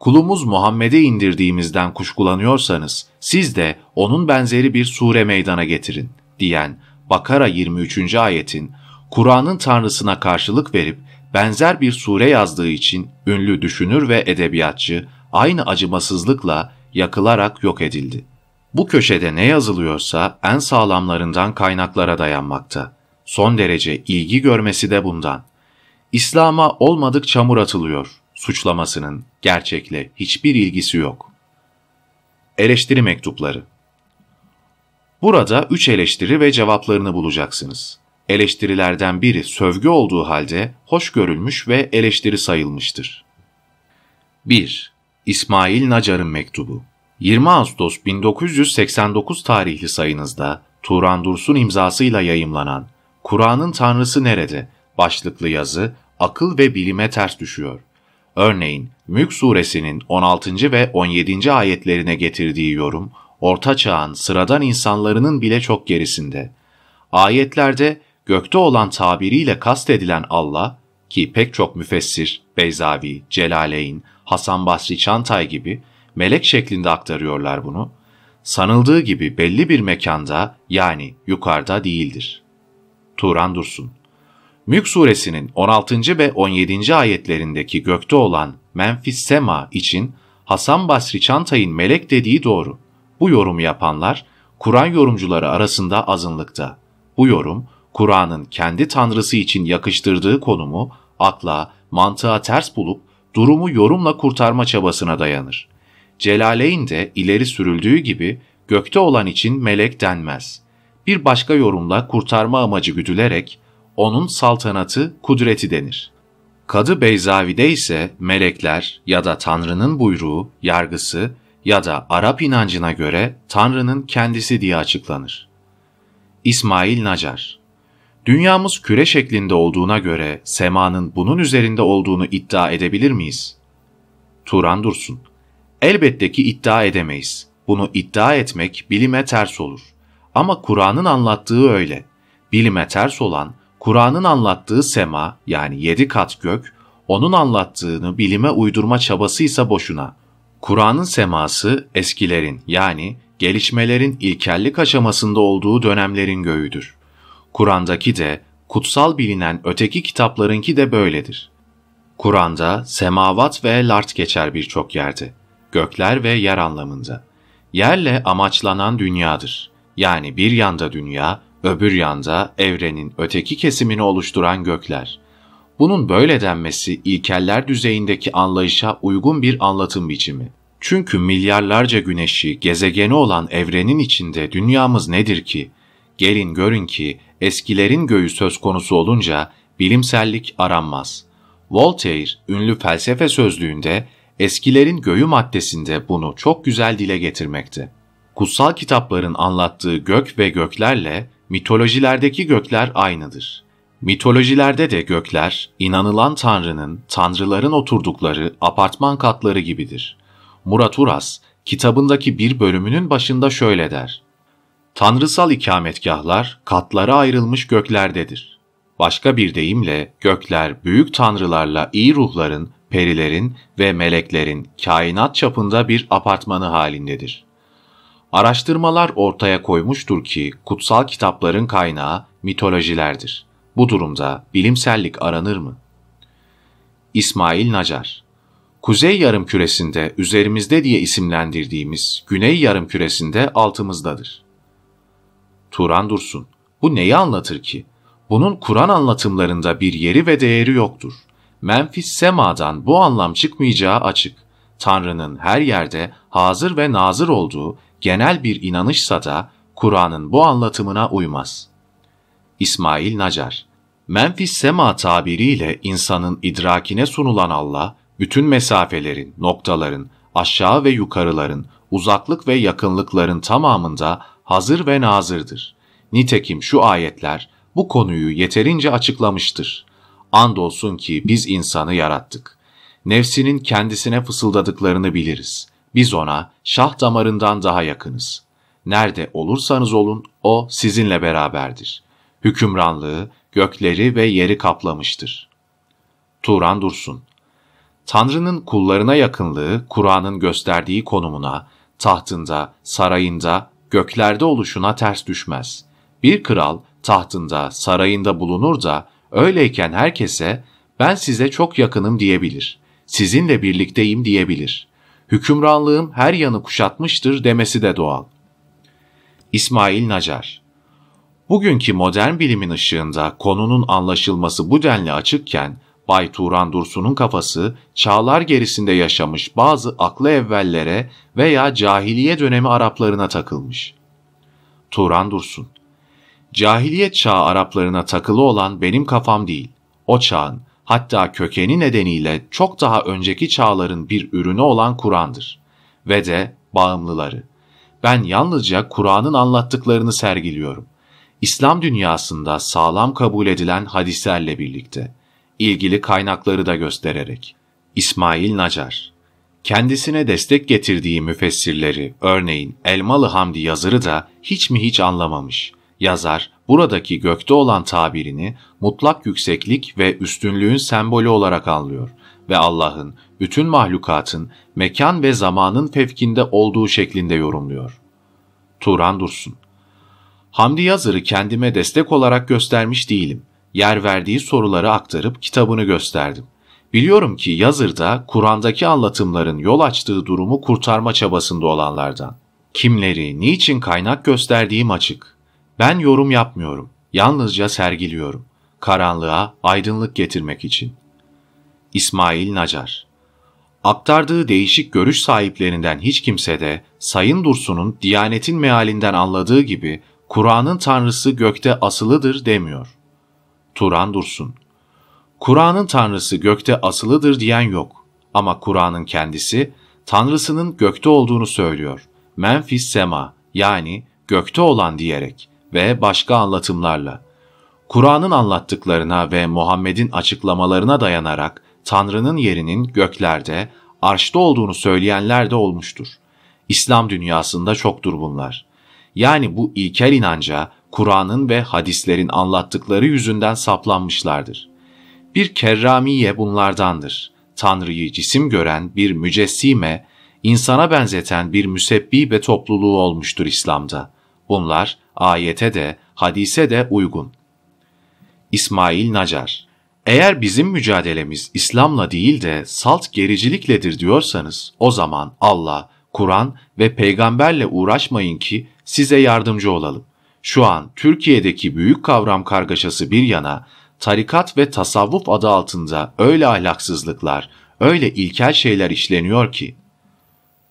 kulumuz Muhammed'e indirdiğimizden kuşkulanıyorsanız siz de onun benzeri bir sure meydana getirin diyen Bakara 23. ayetin Kur'an'ın tanrısına karşılık verip benzer bir sure yazdığı için ünlü düşünür ve edebiyatçı aynı acımasızlıkla yakılarak yok edildi. Bu köşede ne yazılıyorsa en sağlamlarından kaynaklara dayanmakta. Son derece ilgi görmesi de bundan. İslam'a olmadık çamur atılıyor suçlamasının gerçekle hiçbir ilgisi yok. Eleştiri mektupları Burada üç eleştiri ve cevaplarını bulacaksınız. Eleştirilerden biri sövgü olduğu halde hoş görülmüş ve eleştiri sayılmıştır. 1. İsmail Nacar'ın mektubu 20 Ağustos 1989 tarihli sayınızda Turan Dursun imzasıyla yayımlanan Kur'an'ın Tanrısı Nerede? başlıklı yazı akıl ve bilime ters düşüyor. Örneğin Mülk suresinin 16. ve 17. ayetlerine getirdiği yorum, Orta Çağ'ın sıradan insanlarının bile çok gerisinde. Ayetlerde gökte olan tabiriyle kastedilen Allah, ki pek çok müfessir, Beyzavi, Celaleyn, Hasan Basri Çantay gibi melek şeklinde aktarıyorlar bunu, sanıldığı gibi belli bir mekanda yani yukarıda değildir. Turan Dursun Mülk suresinin 16. ve 17. ayetlerindeki gökte olan Menfis Sema için Hasan Basri Çantay'ın melek dediği doğru. Bu yorumu yapanlar Kur'an yorumcuları arasında azınlıkta. Bu yorum Kur'an'ın kendi tanrısı için yakıştırdığı konumu akla, mantığa ters bulup durumu yorumla kurtarma çabasına dayanır. Celaleyn de ileri sürüldüğü gibi gökte olan için melek denmez. Bir başka yorumla kurtarma amacı güdülerek onun saltanatı, kudreti denir. Kadı Beyzavi'de ise melekler ya da Tanrı'nın buyruğu, yargısı ya da Arap inancına göre Tanrı'nın kendisi diye açıklanır. İsmail Nacar Dünyamız küre şeklinde olduğuna göre semanın bunun üzerinde olduğunu iddia edebilir miyiz? Turan Dursun Elbette ki iddia edemeyiz. Bunu iddia etmek bilime ters olur. Ama Kur'an'ın anlattığı öyle. Bilime ters olan Kur'an'ın anlattığı sema yani yedi kat gök, onun anlattığını bilime uydurma çabasıysa boşuna. Kur'an'ın seması eskilerin yani gelişmelerin ilkellik aşamasında olduğu dönemlerin göğüdür. Kur'an'daki de kutsal bilinen öteki kitaplarınki de böyledir. Kur'an'da semavat ve lart geçer birçok yerde. Gökler ve yer anlamında. Yerle amaçlanan dünyadır. Yani bir yanda dünya, Öbür yanda evrenin öteki kesimini oluşturan gökler. Bunun böyle denmesi ilkeller düzeyindeki anlayışa uygun bir anlatım biçimi. Çünkü milyarlarca güneşi, gezegeni olan evrenin içinde dünyamız nedir ki? Gelin görün ki eskilerin göğü söz konusu olunca bilimsellik aranmaz. Voltaire ünlü felsefe sözlüğünde eskilerin göğü maddesinde bunu çok güzel dile getirmekte. Kutsal kitapların anlattığı gök ve göklerle Mitolojilerdeki gökler aynıdır. Mitolojilerde de gökler, inanılan tanrının, tanrıların oturdukları apartman katları gibidir. Murat Uras, kitabındaki bir bölümünün başında şöyle der. Tanrısal ikametgahlar katlara ayrılmış göklerdedir. Başka bir deyimle gökler büyük tanrılarla iyi ruhların, perilerin ve meleklerin kainat çapında bir apartmanı halindedir. Araştırmalar ortaya koymuştur ki kutsal kitapların kaynağı mitolojilerdir. Bu durumda bilimsellik aranır mı? İsmail Nacar Kuzey yarımküresinde üzerimizde diye isimlendirdiğimiz güney yarımküresinde altımızdadır. Turan Dursun Bu neyi anlatır ki? Bunun Kur'an anlatımlarında bir yeri ve değeri yoktur. Menfis Sema'dan bu anlam çıkmayacağı açık. Tanrı'nın her yerde hazır ve nazır olduğu genel bir inanışsa da Kur'an'ın bu anlatımına uymaz. İsmail Nacar Menfis sema tabiriyle insanın idrakine sunulan Allah, bütün mesafelerin, noktaların, aşağı ve yukarıların, uzaklık ve yakınlıkların tamamında hazır ve nazırdır. Nitekim şu ayetler bu konuyu yeterince açıklamıştır. Andolsun ki biz insanı yarattık. Nefsinin kendisine fısıldadıklarını biliriz. Biz ona şah damarından daha yakınız. Nerede olursanız olun o sizinle beraberdir. Hükümranlığı gökleri ve yeri kaplamıştır. Turan Dursun Tanrı'nın kullarına yakınlığı Kur'an'ın gösterdiği konumuna, tahtında, sarayında, göklerde oluşuna ters düşmez. Bir kral tahtında, sarayında bulunur da öyleyken herkese ben size çok yakınım diyebilir. Sizinle birlikteyim diyebilir hükümranlığım her yanı kuşatmıştır demesi de doğal. İsmail Nacar Bugünkü modern bilimin ışığında konunun anlaşılması bu denli açıkken, Bay Turan Dursun'un kafası çağlar gerisinde yaşamış bazı aklı evvellere veya cahiliye dönemi Araplarına takılmış. Turan Dursun Cahiliyet çağı Araplarına takılı olan benim kafam değil, o çağın, hatta kökeni nedeniyle çok daha önceki çağların bir ürünü olan Kur'an'dır ve de bağımlıları. Ben yalnızca Kur'an'ın anlattıklarını sergiliyorum. İslam dünyasında sağlam kabul edilen hadislerle birlikte, ilgili kaynakları da göstererek. İsmail Nacar Kendisine destek getirdiği müfessirleri, örneğin Elmalı Hamdi Yazarı da hiç mi hiç anlamamış. Yazar, buradaki gökte olan tabirini mutlak yükseklik ve üstünlüğün sembolü olarak anlıyor ve Allah'ın bütün mahlukatın mekan ve zamanın fevkinde olduğu şeklinde yorumluyor. Turan Dursun Hamdi Yazır'ı kendime destek olarak göstermiş değilim. Yer verdiği soruları aktarıp kitabını gösterdim. Biliyorum ki Yazır'da Kur'an'daki anlatımların yol açtığı durumu kurtarma çabasında olanlardan. Kimleri, niçin kaynak gösterdiğim açık. Ben yorum yapmıyorum. Yalnızca sergiliyorum. Karanlığa aydınlık getirmek için. İsmail Nacar Aktardığı değişik görüş sahiplerinden hiç kimse de Sayın Dursun'un Diyanet'in mealinden anladığı gibi Kur'an'ın tanrısı gökte asılıdır demiyor. Turan Dursun Kur'an'ın tanrısı gökte asılıdır diyen yok ama Kur'an'ın kendisi tanrısının gökte olduğunu söylüyor. Menfis sema yani gökte olan diyerek ve başka anlatımlarla, Kur'an'ın anlattıklarına ve Muhammed'in açıklamalarına dayanarak Tanrı'nın yerinin göklerde, arşta olduğunu söyleyenler de olmuştur. İslam dünyasında çoktur bunlar. Yani bu ilkel inanca Kur'an'ın ve hadislerin anlattıkları yüzünden saplanmışlardır. Bir kerramiye bunlardandır. Tanrı'yı cisim gören bir mücessime, insana benzeten bir müsebbi müsebbibe topluluğu olmuştur İslam'da. Bunlar ayete de hadise de uygun. İsmail Nacar Eğer bizim mücadelemiz İslam'la değil de salt gericilikledir diyorsanız o zaman Allah, Kur'an ve peygamberle uğraşmayın ki size yardımcı olalım. Şu an Türkiye'deki büyük kavram kargaşası bir yana, tarikat ve tasavvuf adı altında öyle ahlaksızlıklar, öyle ilkel şeyler işleniyor ki.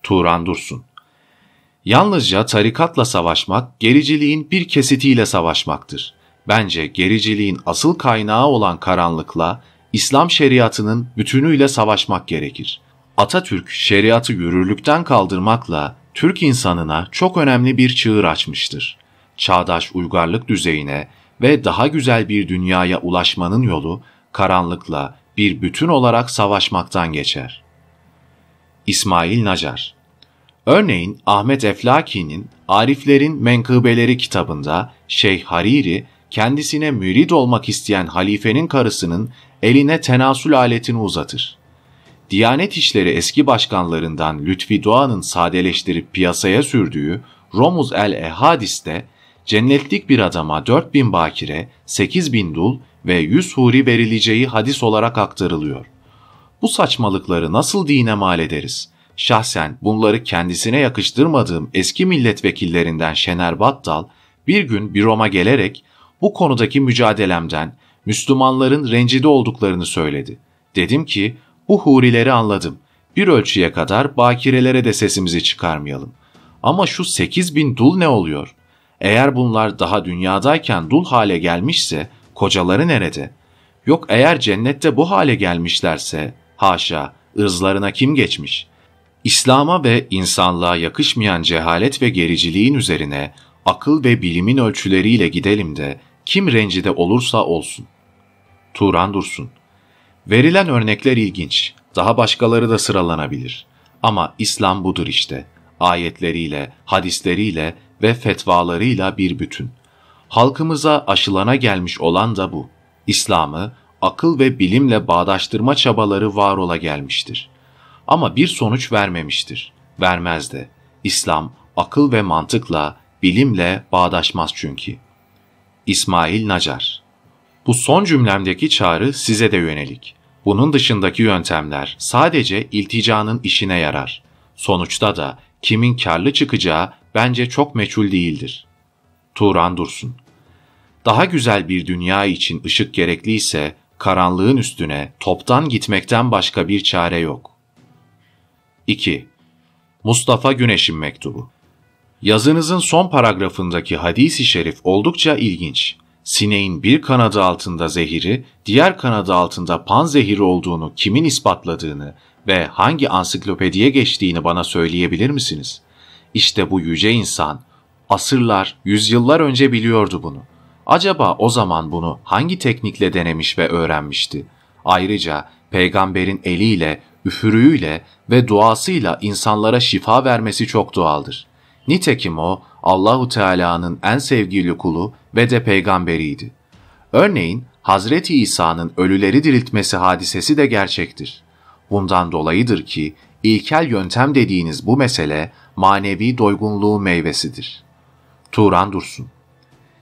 Turan Dursun Yalnızca tarikatla savaşmak gericiliğin bir kesitiyle savaşmaktır. Bence gericiliğin asıl kaynağı olan karanlıkla İslam şeriatının bütünüyle savaşmak gerekir. Atatürk şeriatı yürürlükten kaldırmakla Türk insanına çok önemli bir çığır açmıştır. Çağdaş uygarlık düzeyine ve daha güzel bir dünyaya ulaşmanın yolu karanlıkla bir bütün olarak savaşmaktan geçer. İsmail Nacar Örneğin Ahmet Eflaki'nin Ariflerin Menkıbeleri kitabında Şeyh Hariri kendisine mürid olmak isteyen halifenin karısının eline tenasül aletini uzatır. Diyanet İşleri eski başkanlarından Lütfi Doğan'ın sadeleştirip piyasaya sürdüğü Romuz el Ehadis'te cennetlik bir adama 4000 bakire, 8000 dul ve 100 huri verileceği hadis olarak aktarılıyor. Bu saçmalıkları nasıl dine mal ederiz?'' Şahsen bunları kendisine yakıştırmadığım eski milletvekillerinden Şener Battal bir gün bir Roma gelerek bu konudaki mücadelemden Müslümanların rencide olduklarını söyledi. Dedim ki bu hurileri anladım. Bir ölçüye kadar bakirelere de sesimizi çıkarmayalım. Ama şu 8 bin dul ne oluyor? Eğer bunlar daha dünyadayken dul hale gelmişse kocaları nerede? Yok eğer cennette bu hale gelmişlerse haşa ırzlarına kim geçmiş?'' İslam'a ve insanlığa yakışmayan cehalet ve gericiliğin üzerine akıl ve bilimin ölçüleriyle gidelim de kim rencide olursa olsun. Turan Dursun Verilen örnekler ilginç, daha başkaları da sıralanabilir. Ama İslam budur işte, ayetleriyle, hadisleriyle ve fetvalarıyla bir bütün. Halkımıza aşılana gelmiş olan da bu. İslam'ı akıl ve bilimle bağdaştırma çabaları var ola gelmiştir. Ama bir sonuç vermemiştir. Vermez de. İslam akıl ve mantıkla, bilimle bağdaşmaz çünkü. İsmail Nacar Bu son cümlemdeki çağrı size de yönelik. Bunun dışındaki yöntemler sadece ilticanın işine yarar. Sonuçta da kimin karlı çıkacağı bence çok meçhul değildir. Turan Dursun Daha güzel bir dünya için ışık gerekliyse karanlığın üstüne toptan gitmekten başka bir çare yok. 2. Mustafa Güneş'in mektubu. Yazınızın son paragrafındaki hadisi şerif oldukça ilginç. Sineğin bir kanadı altında zehiri, diğer kanadı altında pan zehiri olduğunu kimin ispatladığını ve hangi ansiklopediye geçtiğini bana söyleyebilir misiniz? İşte bu yüce insan asırlar, yüzyıllar önce biliyordu bunu. Acaba o zaman bunu hangi teknikle denemiş ve öğrenmişti? Ayrıca peygamberin eliyle üfürüğüyle ve duasıyla insanlara şifa vermesi çok doğaldır. Nitekim o Allahu Teala'nın en sevgili kulu ve de peygamberiydi. Örneğin Hazreti İsa'nın ölüleri diriltmesi hadisesi de gerçektir. Bundan dolayıdır ki ilkel yöntem dediğiniz bu mesele manevi doygunluğun meyvesidir. Turan Dursun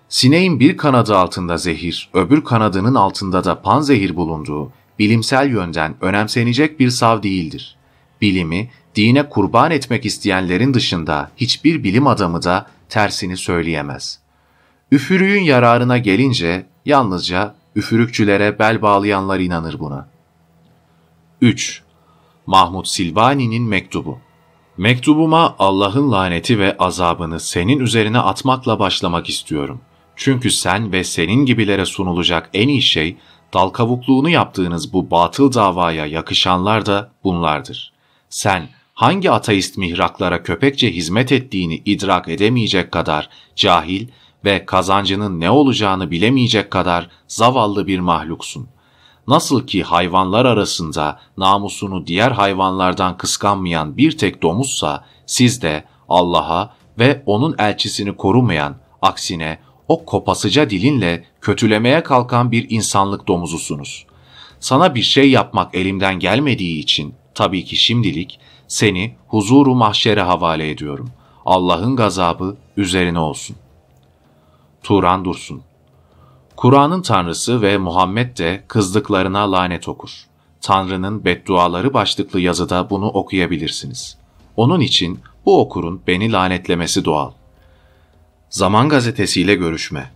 Sineğin bir kanadı altında zehir, öbür kanadının altında da panzehir bulunduğu bilimsel yönden önemsenecek bir sav değildir. Bilimi dine kurban etmek isteyenlerin dışında hiçbir bilim adamı da tersini söyleyemez. Üfürüğün yararına gelince yalnızca üfürükçülere bel bağlayanlar inanır buna. 3. Mahmut Silvani'nin mektubu Mektubuma Allah'ın laneti ve azabını senin üzerine atmakla başlamak istiyorum. Çünkü sen ve senin gibilere sunulacak en iyi şey Dal kavukluğunu yaptığınız bu batıl davaya yakışanlar da bunlardır. Sen hangi ateist mihraklara köpekçe hizmet ettiğini idrak edemeyecek kadar cahil ve kazancının ne olacağını bilemeyecek kadar zavallı bir mahluksun. Nasıl ki hayvanlar arasında namusunu diğer hayvanlardan kıskanmayan bir tek domuzsa, siz de Allah'a ve onun elçisini korumayan, aksine o kopasıca dilinle kötülemeye kalkan bir insanlık domuzusunuz. Sana bir şey yapmak elimden gelmediği için tabii ki şimdilik seni huzuru mahşere havale ediyorum. Allah'ın gazabı üzerine olsun. Turan Dursun Kur'an'ın Tanrısı ve Muhammed de kızdıklarına lanet okur. Tanrı'nın bedduaları başlıklı yazıda bunu okuyabilirsiniz. Onun için bu okurun beni lanetlemesi doğal. Zaman Gazetesi ile görüşme.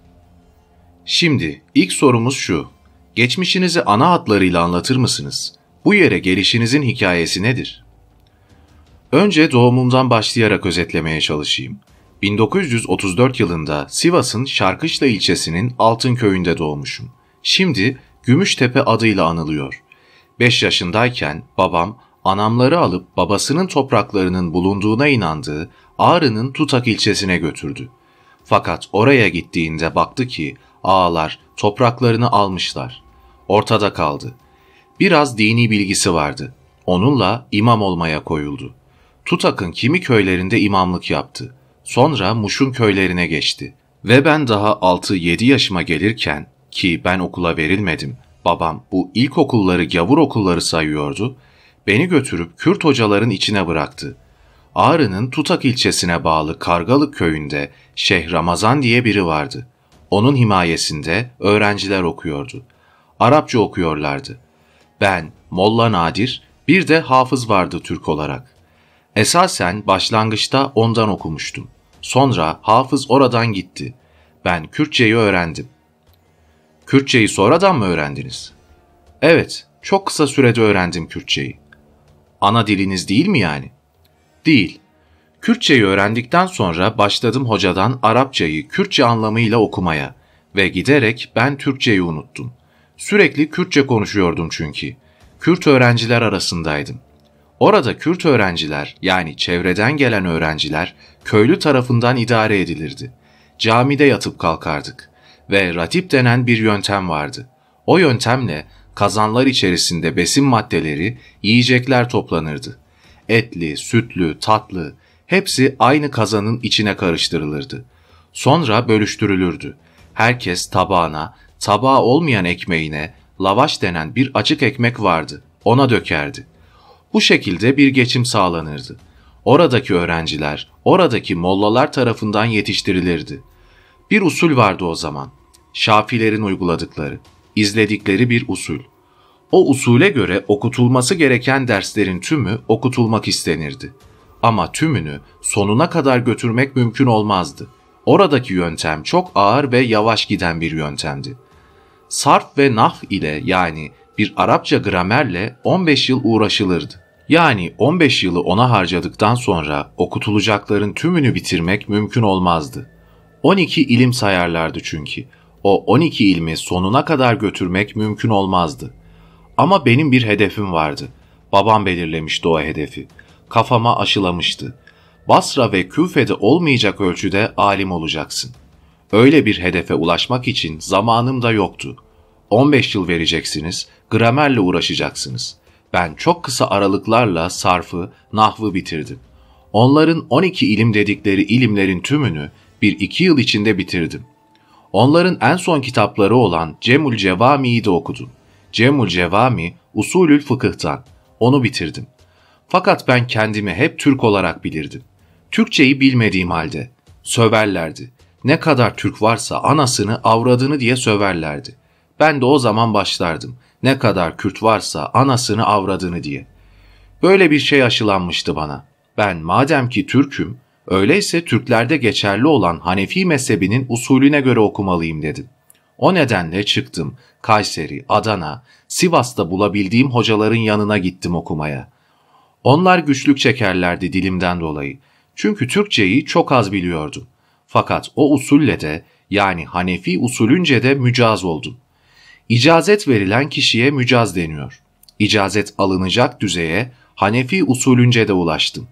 Şimdi ilk sorumuz şu. Geçmişinizi ana hatlarıyla anlatır mısınız? Bu yere gelişinizin hikayesi nedir? Önce doğumumdan başlayarak özetlemeye çalışayım. 1934 yılında Sivas'ın Şarkışla ilçesinin Altınköy'ünde doğmuşum. Şimdi Gümüştepe adıyla anılıyor. 5 yaşındayken babam anamları alıp babasının topraklarının bulunduğuna inandığı Ağrı'nın Tutak ilçesine götürdü. Fakat oraya gittiğinde baktı ki ağalar topraklarını almışlar. Ortada kaldı. Biraz dini bilgisi vardı. Onunla imam olmaya koyuldu. Tutak'ın kimi köylerinde imamlık yaptı. Sonra Muş'un köylerine geçti. Ve ben daha 6-7 yaşıma gelirken ki ben okula verilmedim, babam bu ilkokulları gavur okulları sayıyordu, beni götürüp Kürt hocaların içine bıraktı. Ağrı'nın Tutak ilçesine bağlı Kargalı köyünde Şeyh Ramazan diye biri vardı. Onun himayesinde öğrenciler okuyordu. Arapça okuyorlardı. Ben, Molla Nadir, bir de hafız vardı Türk olarak. Esasen başlangıçta ondan okumuştum. Sonra hafız oradan gitti. Ben Kürtçeyi öğrendim. Kürtçeyi sonradan mı öğrendiniz? Evet, çok kısa sürede öğrendim Kürtçeyi. Ana diliniz değil mi yani?'' Değil. Kürtçeyi öğrendikten sonra başladım hocadan Arapçayı Kürtçe anlamıyla okumaya ve giderek ben Türkçeyi unuttum. Sürekli Kürtçe konuşuyordum çünkü. Kürt öğrenciler arasındaydım. Orada Kürt öğrenciler yani çevreden gelen öğrenciler köylü tarafından idare edilirdi. Camide yatıp kalkardık ve ratip denen bir yöntem vardı. O yöntemle kazanlar içerisinde besin maddeleri, yiyecekler toplanırdı etli, sütlü, tatlı hepsi aynı kazanın içine karıştırılırdı. Sonra bölüştürülürdü. Herkes tabağına, tabağı olmayan ekmeğine, lavaş denen bir açık ekmek vardı. Ona dökerdi. Bu şekilde bir geçim sağlanırdı. Oradaki öğrenciler, oradaki mollalar tarafından yetiştirilirdi. Bir usul vardı o zaman. Şafilerin uyguladıkları, izledikleri bir usul. O usule göre okutulması gereken derslerin tümü okutulmak istenirdi. Ama tümünü sonuna kadar götürmek mümkün olmazdı. Oradaki yöntem çok ağır ve yavaş giden bir yöntemdi. Sarf ve naf ile yani bir Arapça gramerle 15 yıl uğraşılırdı. Yani 15 yılı ona harcadıktan sonra okutulacakların tümünü bitirmek mümkün olmazdı. 12 ilim sayarlardı çünkü. O 12 ilmi sonuna kadar götürmek mümkün olmazdı. Ama benim bir hedefim vardı. Babam belirlemişti o hedefi. Kafama aşılamıştı. Basra ve Küfe'de olmayacak ölçüde alim olacaksın. Öyle bir hedefe ulaşmak için zamanım da yoktu. 15 yıl vereceksiniz, gramerle uğraşacaksınız. Ben çok kısa aralıklarla sarfı, nahvı bitirdim. Onların 12 ilim dedikleri ilimlerin tümünü bir iki yıl içinde bitirdim. Onların en son kitapları olan Cemül Cevami'yi de okudum. Cemul Cevami Usulül Fıkıh'tan. Onu bitirdim. Fakat ben kendimi hep Türk olarak bilirdim. Türkçeyi bilmediğim halde. Söverlerdi. Ne kadar Türk varsa anasını avradını diye söverlerdi. Ben de o zaman başlardım. Ne kadar Kürt varsa anasını avradını diye. Böyle bir şey aşılanmıştı bana. Ben madem ki Türk'üm, öyleyse Türklerde geçerli olan Hanefi mezhebinin usulüne göre okumalıyım dedim.'' O nedenle çıktım. Kayseri, Adana, Sivas'ta bulabildiğim hocaların yanına gittim okumaya. Onlar güçlük çekerlerdi dilimden dolayı. Çünkü Türkçeyi çok az biliyordum. Fakat o usulle de yani Hanefi usulünce de mücaz oldum. İcazet verilen kişiye mücaz deniyor. İcazet alınacak düzeye Hanefi usulünce de ulaştım.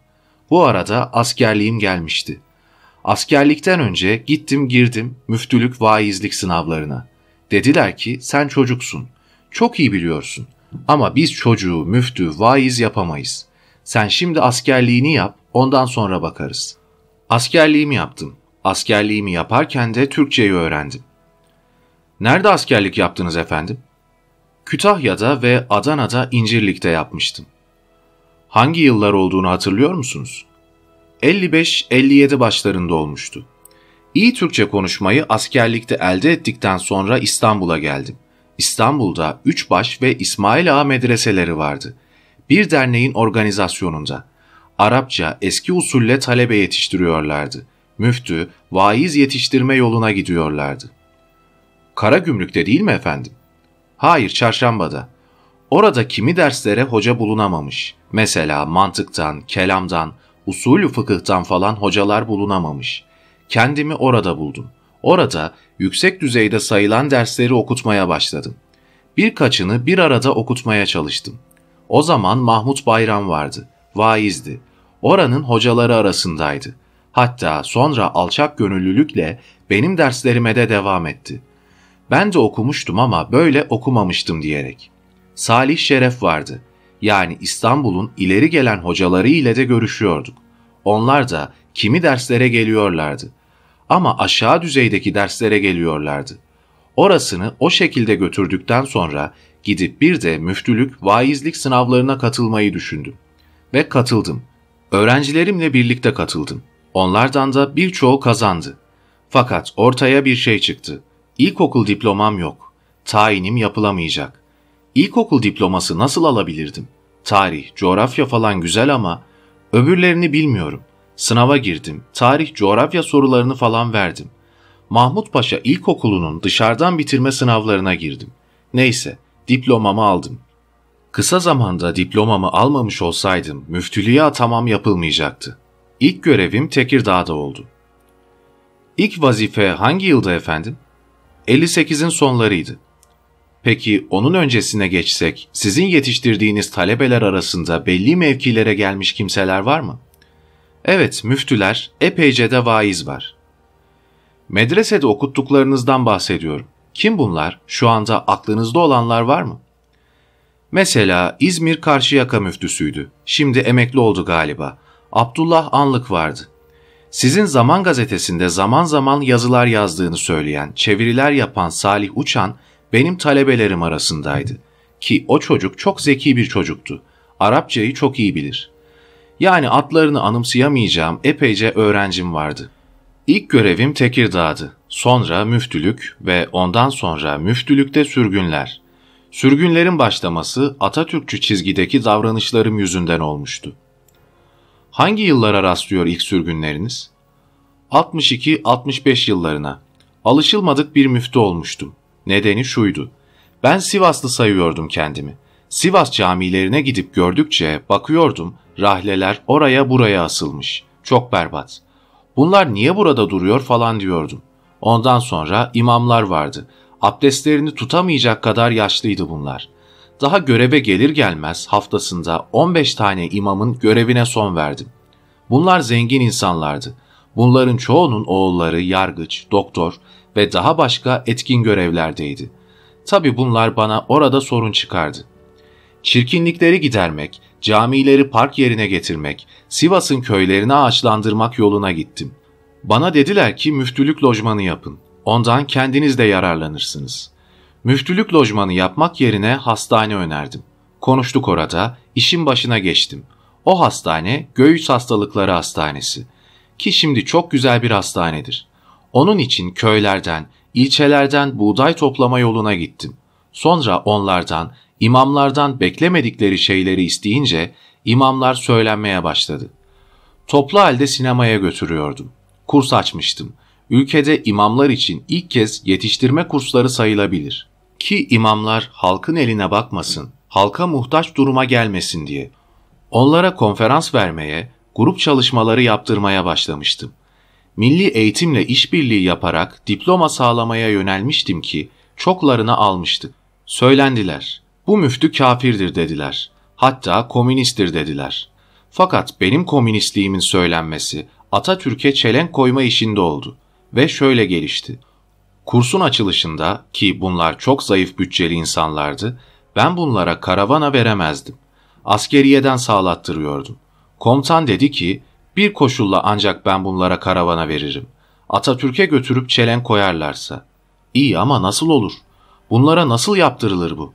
Bu arada askerliğim gelmişti.'' Askerlikten önce gittim girdim müftülük vaizlik sınavlarına. Dediler ki sen çocuksun. Çok iyi biliyorsun. Ama biz çocuğu müftü vaiz yapamayız. Sen şimdi askerliğini yap ondan sonra bakarız. Askerliğimi yaptım. Askerliğimi yaparken de Türkçeyi öğrendim. Nerede askerlik yaptınız efendim? Kütahya'da ve Adana'da İncirlik'te yapmıştım. Hangi yıllar olduğunu hatırlıyor musunuz? 55-57 başlarında olmuştu. İyi Türkçe konuşmayı askerlikte elde ettikten sonra İstanbul'a geldim. İstanbul'da Üçbaş ve İsmail Ağa medreseleri vardı. Bir derneğin organizasyonunda. Arapça eski usulle talebe yetiştiriyorlardı. Müftü, vaiz yetiştirme yoluna gidiyorlardı. Kara Gümrük'te değil mi efendim? Hayır, çarşambada. Orada kimi derslere hoca bulunamamış. Mesela mantıktan, kelamdan, usulü fıkıhtan falan hocalar bulunamamış. Kendimi orada buldum. Orada yüksek düzeyde sayılan dersleri okutmaya başladım. Birkaçını bir arada okutmaya çalıştım. O zaman Mahmut Bayram vardı, vaizdi. Oranın hocaları arasındaydı. Hatta sonra alçak gönüllülükle benim derslerime de devam etti. Ben de okumuştum ama böyle okumamıştım diyerek. Salih Şeref vardı yani İstanbul'un ileri gelen hocaları ile de görüşüyorduk. Onlar da kimi derslere geliyorlardı. Ama aşağı düzeydeki derslere geliyorlardı. Orasını o şekilde götürdükten sonra gidip bir de müftülük, vaizlik sınavlarına katılmayı düşündüm. Ve katıldım. Öğrencilerimle birlikte katıldım. Onlardan da birçoğu kazandı. Fakat ortaya bir şey çıktı. İlkokul diplomam yok. Tayinim yapılamayacak. İlkokul diploması nasıl alabilirdim? Tarih, coğrafya falan güzel ama öbürlerini bilmiyorum. Sınava girdim. Tarih, coğrafya sorularını falan verdim. Mahmut Paşa İlkokulu'nun dışarıdan bitirme sınavlarına girdim. Neyse, diplomamı aldım. Kısa zamanda diplomamı almamış olsaydım müftülüğe tamam yapılmayacaktı. İlk görevim Tekirdağ'da oldu. İlk vazife hangi yılda efendim? 58'in sonlarıydı. Peki onun öncesine geçsek, sizin yetiştirdiğiniz talebeler arasında belli mevkilere gelmiş kimseler var mı? Evet, müftüler, epeyce de vaiz var. Medresede okuttuklarınızdan bahsediyorum. Kim bunlar? Şu anda aklınızda olanlar var mı? Mesela İzmir Karşıyaka müftüsüydü. Şimdi emekli oldu galiba. Abdullah Anlık vardı. Sizin Zaman gazetesinde zaman zaman yazılar yazdığını söyleyen, çeviriler yapan Salih Uçan benim talebelerim arasındaydı. Ki o çocuk çok zeki bir çocuktu. Arapçayı çok iyi bilir. Yani atlarını anımsayamayacağım epeyce öğrencim vardı. İlk görevim Tekirdağ'dı. Sonra müftülük ve ondan sonra müftülükte sürgünler. Sürgünlerin başlaması Atatürkçü çizgideki davranışlarım yüzünden olmuştu. Hangi yıllara rastlıyor ilk sürgünleriniz? 62-65 yıllarına. Alışılmadık bir müftü olmuştum. Nedeni şuydu. Ben Sivaslı sayıyordum kendimi. Sivas camilerine gidip gördükçe bakıyordum rahleler oraya buraya asılmış. Çok berbat. Bunlar niye burada duruyor falan diyordum. Ondan sonra imamlar vardı. Abdestlerini tutamayacak kadar yaşlıydı bunlar. Daha göreve gelir gelmez haftasında 15 tane imamın görevine son verdim. Bunlar zengin insanlardı. Bunların çoğunun oğulları yargıç, doktor ve daha başka etkin görevlerdeydi. Tabi bunlar bana orada sorun çıkardı. Çirkinlikleri gidermek, camileri park yerine getirmek, Sivas'ın köylerini ağaçlandırmak yoluna gittim. Bana dediler ki müftülük lojmanı yapın. Ondan kendiniz de yararlanırsınız. Müftülük lojmanı yapmak yerine hastane önerdim. Konuştuk orada, işin başına geçtim. O hastane Göğüs Hastalıkları Hastanesi ki şimdi çok güzel bir hastanedir. Onun için köylerden, ilçelerden buğday toplama yoluna gittim. Sonra onlardan, imamlardan beklemedikleri şeyleri isteyince imamlar söylenmeye başladı. Toplu halde sinemaya götürüyordum. Kurs açmıştım. Ülkede imamlar için ilk kez yetiştirme kursları sayılabilir. Ki imamlar halkın eline bakmasın, halka muhtaç duruma gelmesin diye. Onlara konferans vermeye, grup çalışmaları yaptırmaya başlamıştım milli eğitimle işbirliği yaparak diploma sağlamaya yönelmiştim ki çoklarını almıştık. Söylendiler. Bu müftü kafirdir dediler. Hatta komünisttir dediler. Fakat benim komünistliğimin söylenmesi Atatürk'e çelenk koyma işinde oldu ve şöyle gelişti. Kursun açılışında ki bunlar çok zayıf bütçeli insanlardı, ben bunlara karavana veremezdim. Askeriyeden sağlattırıyordum. Komutan dedi ki, bir koşulla ancak ben bunlara karavana veririm. Atatürk'e götürüp çelen koyarlarsa. İyi ama nasıl olur? Bunlara nasıl yaptırılır bu?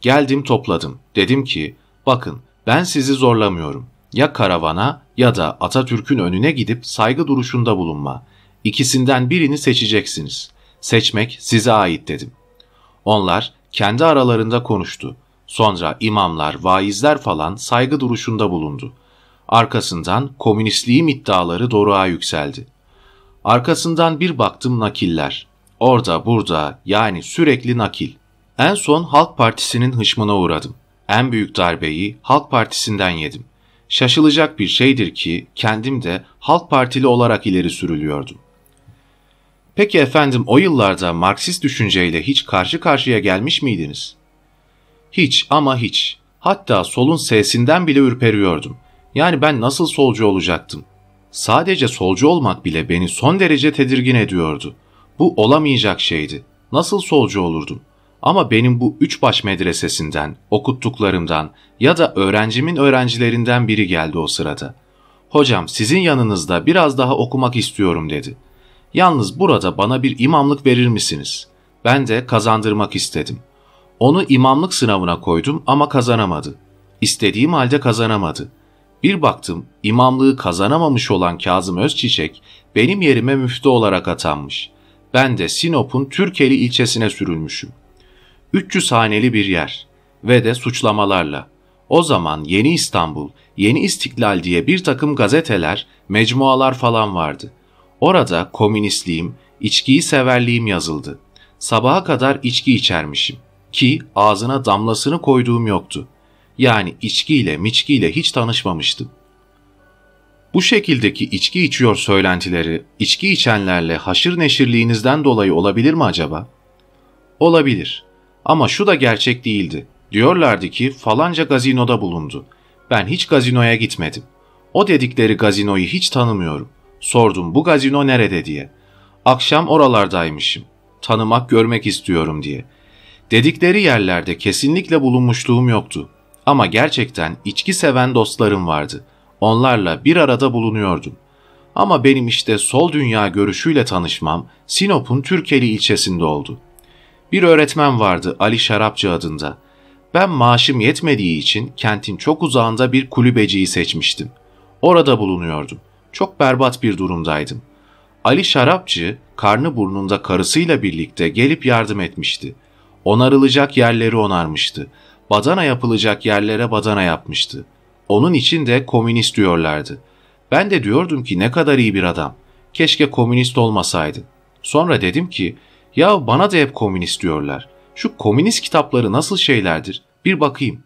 Geldim topladım. Dedim ki, bakın ben sizi zorlamıyorum. Ya karavana ya da Atatürk'ün önüne gidip saygı duruşunda bulunma. İkisinden birini seçeceksiniz. Seçmek size ait dedim. Onlar kendi aralarında konuştu. Sonra imamlar, vaizler falan saygı duruşunda bulundu.'' Arkasından komünistliğim iddiaları doruğa yükseldi. Arkasından bir baktım nakiller. Orada burada yani sürekli nakil. En son Halk Partisi'nin hışmına uğradım. En büyük darbeyi Halk Partisi'nden yedim. Şaşılacak bir şeydir ki kendim de Halk Partili olarak ileri sürülüyordum. Peki efendim o yıllarda Marksist düşünceyle hiç karşı karşıya gelmiş miydiniz? Hiç ama hiç. Hatta solun sesinden bile ürperiyordum. Yani ben nasıl solcu olacaktım? Sadece solcu olmak bile beni son derece tedirgin ediyordu. Bu olamayacak şeydi. Nasıl solcu olurdum? Ama benim bu üç baş medresesinden, okuttuklarımdan ya da öğrencimin öğrencilerinden biri geldi o sırada. Hocam sizin yanınızda biraz daha okumak istiyorum dedi. Yalnız burada bana bir imamlık verir misiniz? Ben de kazandırmak istedim. Onu imamlık sınavına koydum ama kazanamadı. İstediğim halde kazanamadı.'' Bir baktım imamlığı kazanamamış olan Kazım Özçiçek benim yerime müftü olarak atanmış. Ben de Sinop'un Türkeli ilçesine sürülmüşüm. 300 haneli bir yer ve de suçlamalarla. O zaman Yeni İstanbul, Yeni İstiklal diye bir takım gazeteler, mecmualar falan vardı. Orada komünistliğim, içkiyi severliğim yazıldı. Sabaha kadar içki içermişim ki ağzına damlasını koyduğum yoktu. Yani içkiyle miçkiyle hiç tanışmamıştım. Bu şekildeki içki içiyor söylentileri içki içenlerle haşır neşirliğinizden dolayı olabilir mi acaba? Olabilir. Ama şu da gerçek değildi. Diyorlardı ki falanca gazinoda bulundu. Ben hiç gazinoya gitmedim. O dedikleri gazinoyu hiç tanımıyorum. Sordum bu gazino nerede diye. Akşam oralardaymışım. Tanımak görmek istiyorum diye. Dedikleri yerlerde kesinlikle bulunmuşluğum yoktu. Ama gerçekten içki seven dostlarım vardı. Onlarla bir arada bulunuyordum. Ama benim işte sol dünya görüşüyle tanışmam Sinop'un Türkeli ilçesinde oldu. Bir öğretmen vardı Ali Şarapçı adında. Ben maaşım yetmediği için kentin çok uzağında bir kulübeciyi seçmiştim. Orada bulunuyordum. Çok berbat bir durumdaydım. Ali Şarapçı karnı burnunda karısıyla birlikte gelip yardım etmişti. Onarılacak yerleri onarmıştı badana yapılacak yerlere badana yapmıştı. Onun için de komünist diyorlardı. Ben de diyordum ki ne kadar iyi bir adam. Keşke komünist olmasaydı. Sonra dedim ki ya bana da hep komünist diyorlar. Şu komünist kitapları nasıl şeylerdir? Bir bakayım.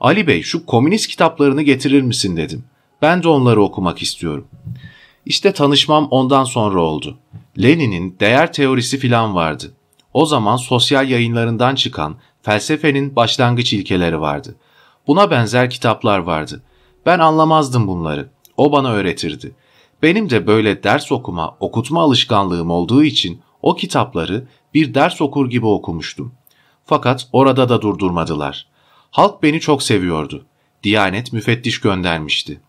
Ali Bey şu komünist kitaplarını getirir misin dedim. Ben de onları okumak istiyorum. İşte tanışmam ondan sonra oldu. Lenin'in değer teorisi filan vardı. O zaman sosyal yayınlarından çıkan felsefenin başlangıç ilkeleri vardı. Buna benzer kitaplar vardı. Ben anlamazdım bunları. O bana öğretirdi. Benim de böyle ders okuma, okutma alışkanlığım olduğu için o kitapları bir ders okur gibi okumuştum. Fakat orada da durdurmadılar. Halk beni çok seviyordu. Diyanet müfettiş göndermişti.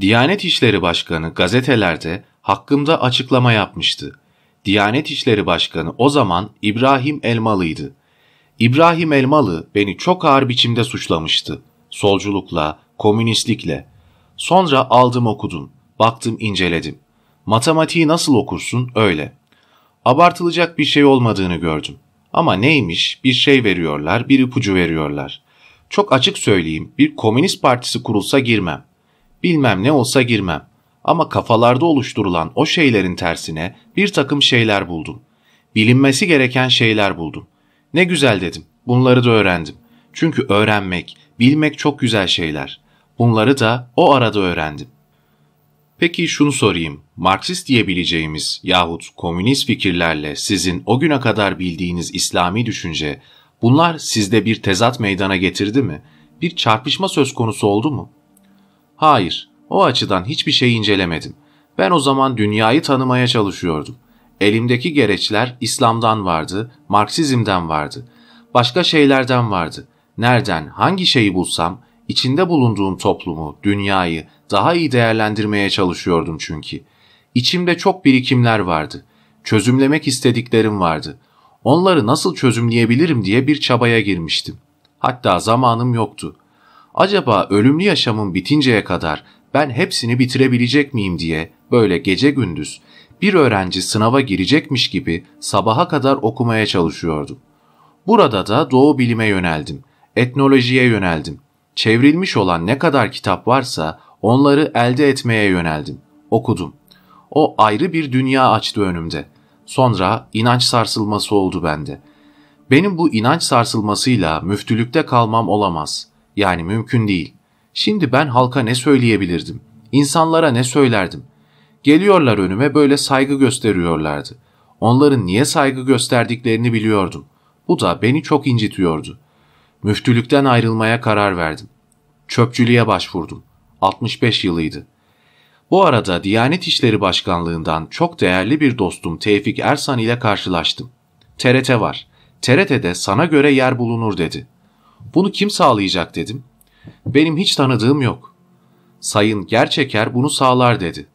Diyanet İşleri Başkanı gazetelerde hakkımda açıklama yapmıştı. Diyanet İşleri Başkanı o zaman İbrahim Elmalı'ydı. İbrahim Elmalı beni çok ağır biçimde suçlamıştı. Solculukla, komünistlikle. Sonra aldım okudum, baktım inceledim. Matematiği nasıl okursun öyle. Abartılacak bir şey olmadığını gördüm. Ama neymiş bir şey veriyorlar, bir ipucu veriyorlar. Çok açık söyleyeyim bir komünist partisi kurulsa girmem. Bilmem ne olsa girmem. Ama kafalarda oluşturulan o şeylerin tersine bir takım şeyler buldum. Bilinmesi gereken şeyler buldum. Ne güzel dedim. Bunları da öğrendim. Çünkü öğrenmek, bilmek çok güzel şeyler. Bunları da o arada öğrendim. Peki şunu sorayım. Marksist diyebileceğimiz yahut komünist fikirlerle sizin o güne kadar bildiğiniz İslami düşünce bunlar sizde bir tezat meydana getirdi mi? Bir çarpışma söz konusu oldu mu? Hayır. O açıdan hiçbir şey incelemedim. Ben o zaman dünyayı tanımaya çalışıyordum. Elimdeki gereçler İslam'dan vardı, Marksizm'den vardı, başka şeylerden vardı. Nereden, hangi şeyi bulsam, içinde bulunduğum toplumu, dünyayı daha iyi değerlendirmeye çalışıyordum çünkü. İçimde çok birikimler vardı. Çözümlemek istediklerim vardı. Onları nasıl çözümleyebilirim diye bir çabaya girmiştim. Hatta zamanım yoktu. Acaba ölümlü yaşamım bitinceye kadar ben hepsini bitirebilecek miyim diye böyle gece gündüz bir öğrenci sınava girecekmiş gibi sabaha kadar okumaya çalışıyordum. Burada da doğu bilime yöneldim, etnolojiye yöneldim. Çevrilmiş olan ne kadar kitap varsa onları elde etmeye yöneldim. Okudum. O ayrı bir dünya açtı önümde. Sonra inanç sarsılması oldu bende. Benim bu inanç sarsılmasıyla müftülükte kalmam olamaz. Yani mümkün değil. Şimdi ben halka ne söyleyebilirdim? İnsanlara ne söylerdim? Geliyorlar önüme böyle saygı gösteriyorlardı. Onların niye saygı gösterdiklerini biliyordum. Bu da beni çok incitiyordu. Müftülükten ayrılmaya karar verdim. Çöpçülüğe başvurdum. 65 yılıydı. Bu arada Diyanet İşleri Başkanlığından çok değerli bir dostum Tevfik Ersan ile karşılaştım. TRT var. TRT'de sana göre yer bulunur dedi. Bunu kim sağlayacak dedim. Benim hiç tanıdığım yok. Sayın Gerçeker bunu sağlar dedi.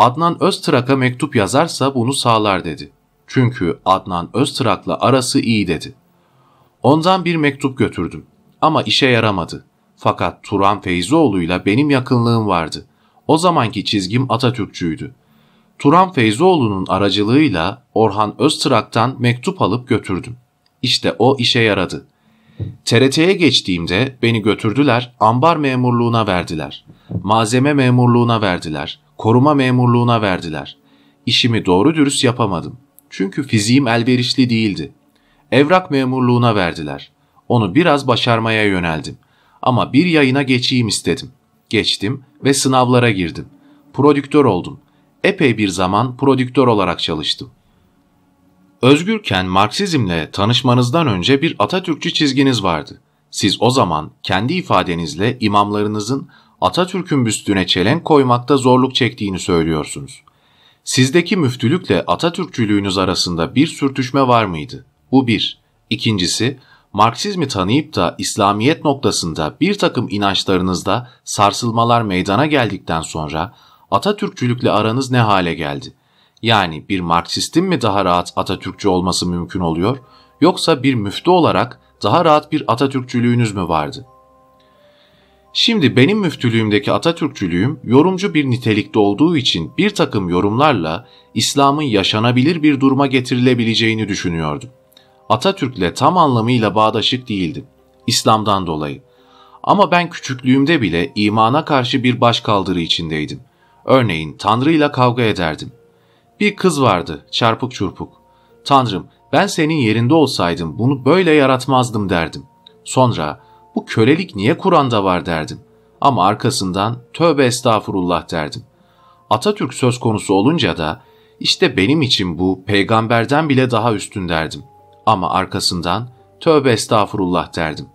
Adnan Öztrak'a mektup yazarsa bunu sağlar dedi. Çünkü Adnan Öztrak'la arası iyi dedi. Ondan bir mektup götürdüm ama işe yaramadı. Fakat Turan Feyzoğlu'yla benim yakınlığım vardı. O zamanki çizgim Atatürkçüydü. Turan Feyzoğlu'nun aracılığıyla Orhan Öztrak'tan mektup alıp götürdüm. İşte o işe yaradı. TRT'ye geçtiğimde beni götürdüler, ambar memurluğuna verdiler. Malzeme memurluğuna verdiler koruma memurluğuna verdiler. İşimi doğru dürüst yapamadım. Çünkü fiziğim elverişli değildi. Evrak memurluğuna verdiler. Onu biraz başarmaya yöneldim. Ama bir yayına geçeyim istedim. Geçtim ve sınavlara girdim. Prodüktör oldum. Epey bir zaman prodüktör olarak çalıştım. Özgürken Marksizmle tanışmanızdan önce bir Atatürkçü çizginiz vardı. Siz o zaman kendi ifadenizle imamlarınızın Atatürk'ün büstüne çelenk koymakta zorluk çektiğini söylüyorsunuz. Sizdeki müftülükle Atatürkçülüğünüz arasında bir sürtüşme var mıydı? Bu bir. İkincisi, Marksizmi tanıyıp da İslamiyet noktasında bir takım inançlarınızda sarsılmalar meydana geldikten sonra Atatürkçülükle aranız ne hale geldi? Yani bir Marksistin mi daha rahat Atatürkçü olması mümkün oluyor yoksa bir müftü olarak daha rahat bir Atatürkçülüğünüz mü vardı?'' Şimdi benim müftülüğümdeki Atatürkçülüğüm yorumcu bir nitelikte olduğu için bir takım yorumlarla İslam'ın yaşanabilir bir duruma getirilebileceğini düşünüyordum. Atatürk'le tam anlamıyla bağdaşık değildim. İslam'dan dolayı. Ama ben küçüklüğümde bile imana karşı bir başkaldırı içindeydim. Örneğin Tanrı'yla kavga ederdim. Bir kız vardı, çarpık çurpuk. Tanrım, ben senin yerinde olsaydım bunu böyle yaratmazdım derdim. Sonra bu kölelik niye Kur'an'da var derdim. Ama arkasından tövbe estağfurullah derdim. Atatürk söz konusu olunca da işte benim için bu peygamberden bile daha üstün derdim. Ama arkasından tövbe estağfurullah derdim.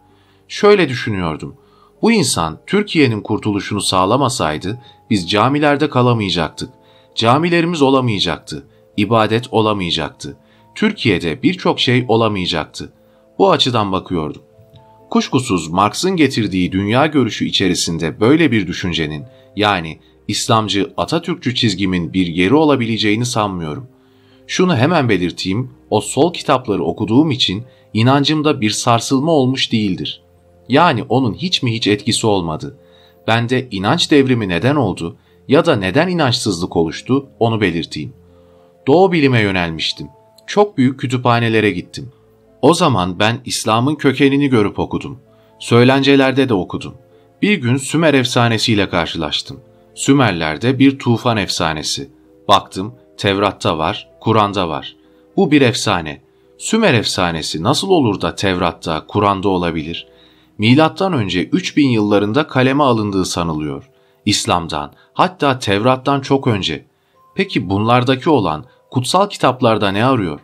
Şöyle düşünüyordum. Bu insan Türkiye'nin kurtuluşunu sağlamasaydı biz camilerde kalamayacaktık. Camilerimiz olamayacaktı. ibadet olamayacaktı. Türkiye'de birçok şey olamayacaktı. Bu açıdan bakıyordum. Kuşkusuz Marx'ın getirdiği dünya görüşü içerisinde böyle bir düşüncenin yani İslamcı Atatürkçü çizgimin bir yeri olabileceğini sanmıyorum. Şunu hemen belirteyim, o sol kitapları okuduğum için inancımda bir sarsılma olmuş değildir. Yani onun hiç mi hiç etkisi olmadı. Bende inanç devrimi neden oldu ya da neden inançsızlık oluştu onu belirteyim. Doğu bilime yönelmiştim. Çok büyük kütüphanelere gittim. O zaman ben İslam'ın kökenini görüp okudum. Söylencelerde de okudum. Bir gün Sümer efsanesiyle karşılaştım. Sümerlerde bir tufan efsanesi. Baktım Tevrat'ta var, Kur'an'da var. Bu bir efsane. Sümer efsanesi nasıl olur da Tevrat'ta, Kur'an'da olabilir? Milattan önce 3000 yıllarında kaleme alındığı sanılıyor. İslam'dan, hatta Tevrat'tan çok önce. Peki bunlardaki olan kutsal kitaplarda ne arıyor?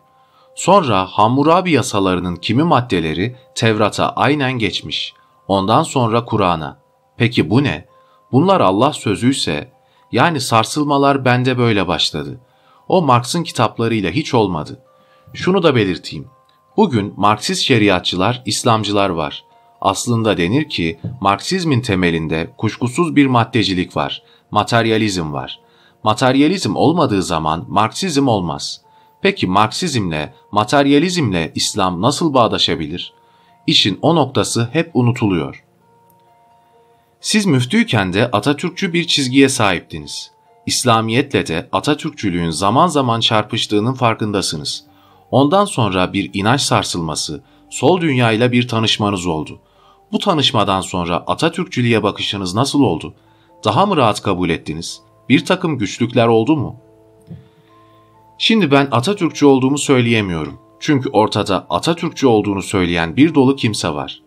Sonra Hammurabi yasalarının kimi maddeleri Tevrat'a aynen geçmiş. Ondan sonra Kur'an'a. Peki bu ne? Bunlar Allah sözüyse, yani sarsılmalar bende böyle başladı. O Marx'ın kitaplarıyla hiç olmadı. Şunu da belirteyim. Bugün Marksist şeriatçılar, İslamcılar var. Aslında denir ki Marksizmin temelinde kuşkusuz bir maddecilik var, materyalizm var. Materyalizm olmadığı zaman Marksizm olmaz.'' Peki Marksizmle, materyalizmle İslam nasıl bağdaşabilir? İşin o noktası hep unutuluyor. Siz müftüyken de Atatürkçü bir çizgiye sahiptiniz. İslamiyetle de Atatürkçülüğün zaman zaman çarpıştığının farkındasınız. Ondan sonra bir inanç sarsılması, sol dünyayla bir tanışmanız oldu. Bu tanışmadan sonra Atatürkçülüğe bakışınız nasıl oldu? Daha mı rahat kabul ettiniz? Bir takım güçlükler oldu mu?'' Şimdi ben Atatürkçü olduğumu söyleyemiyorum. Çünkü ortada Atatürkçü olduğunu söyleyen bir dolu kimse var.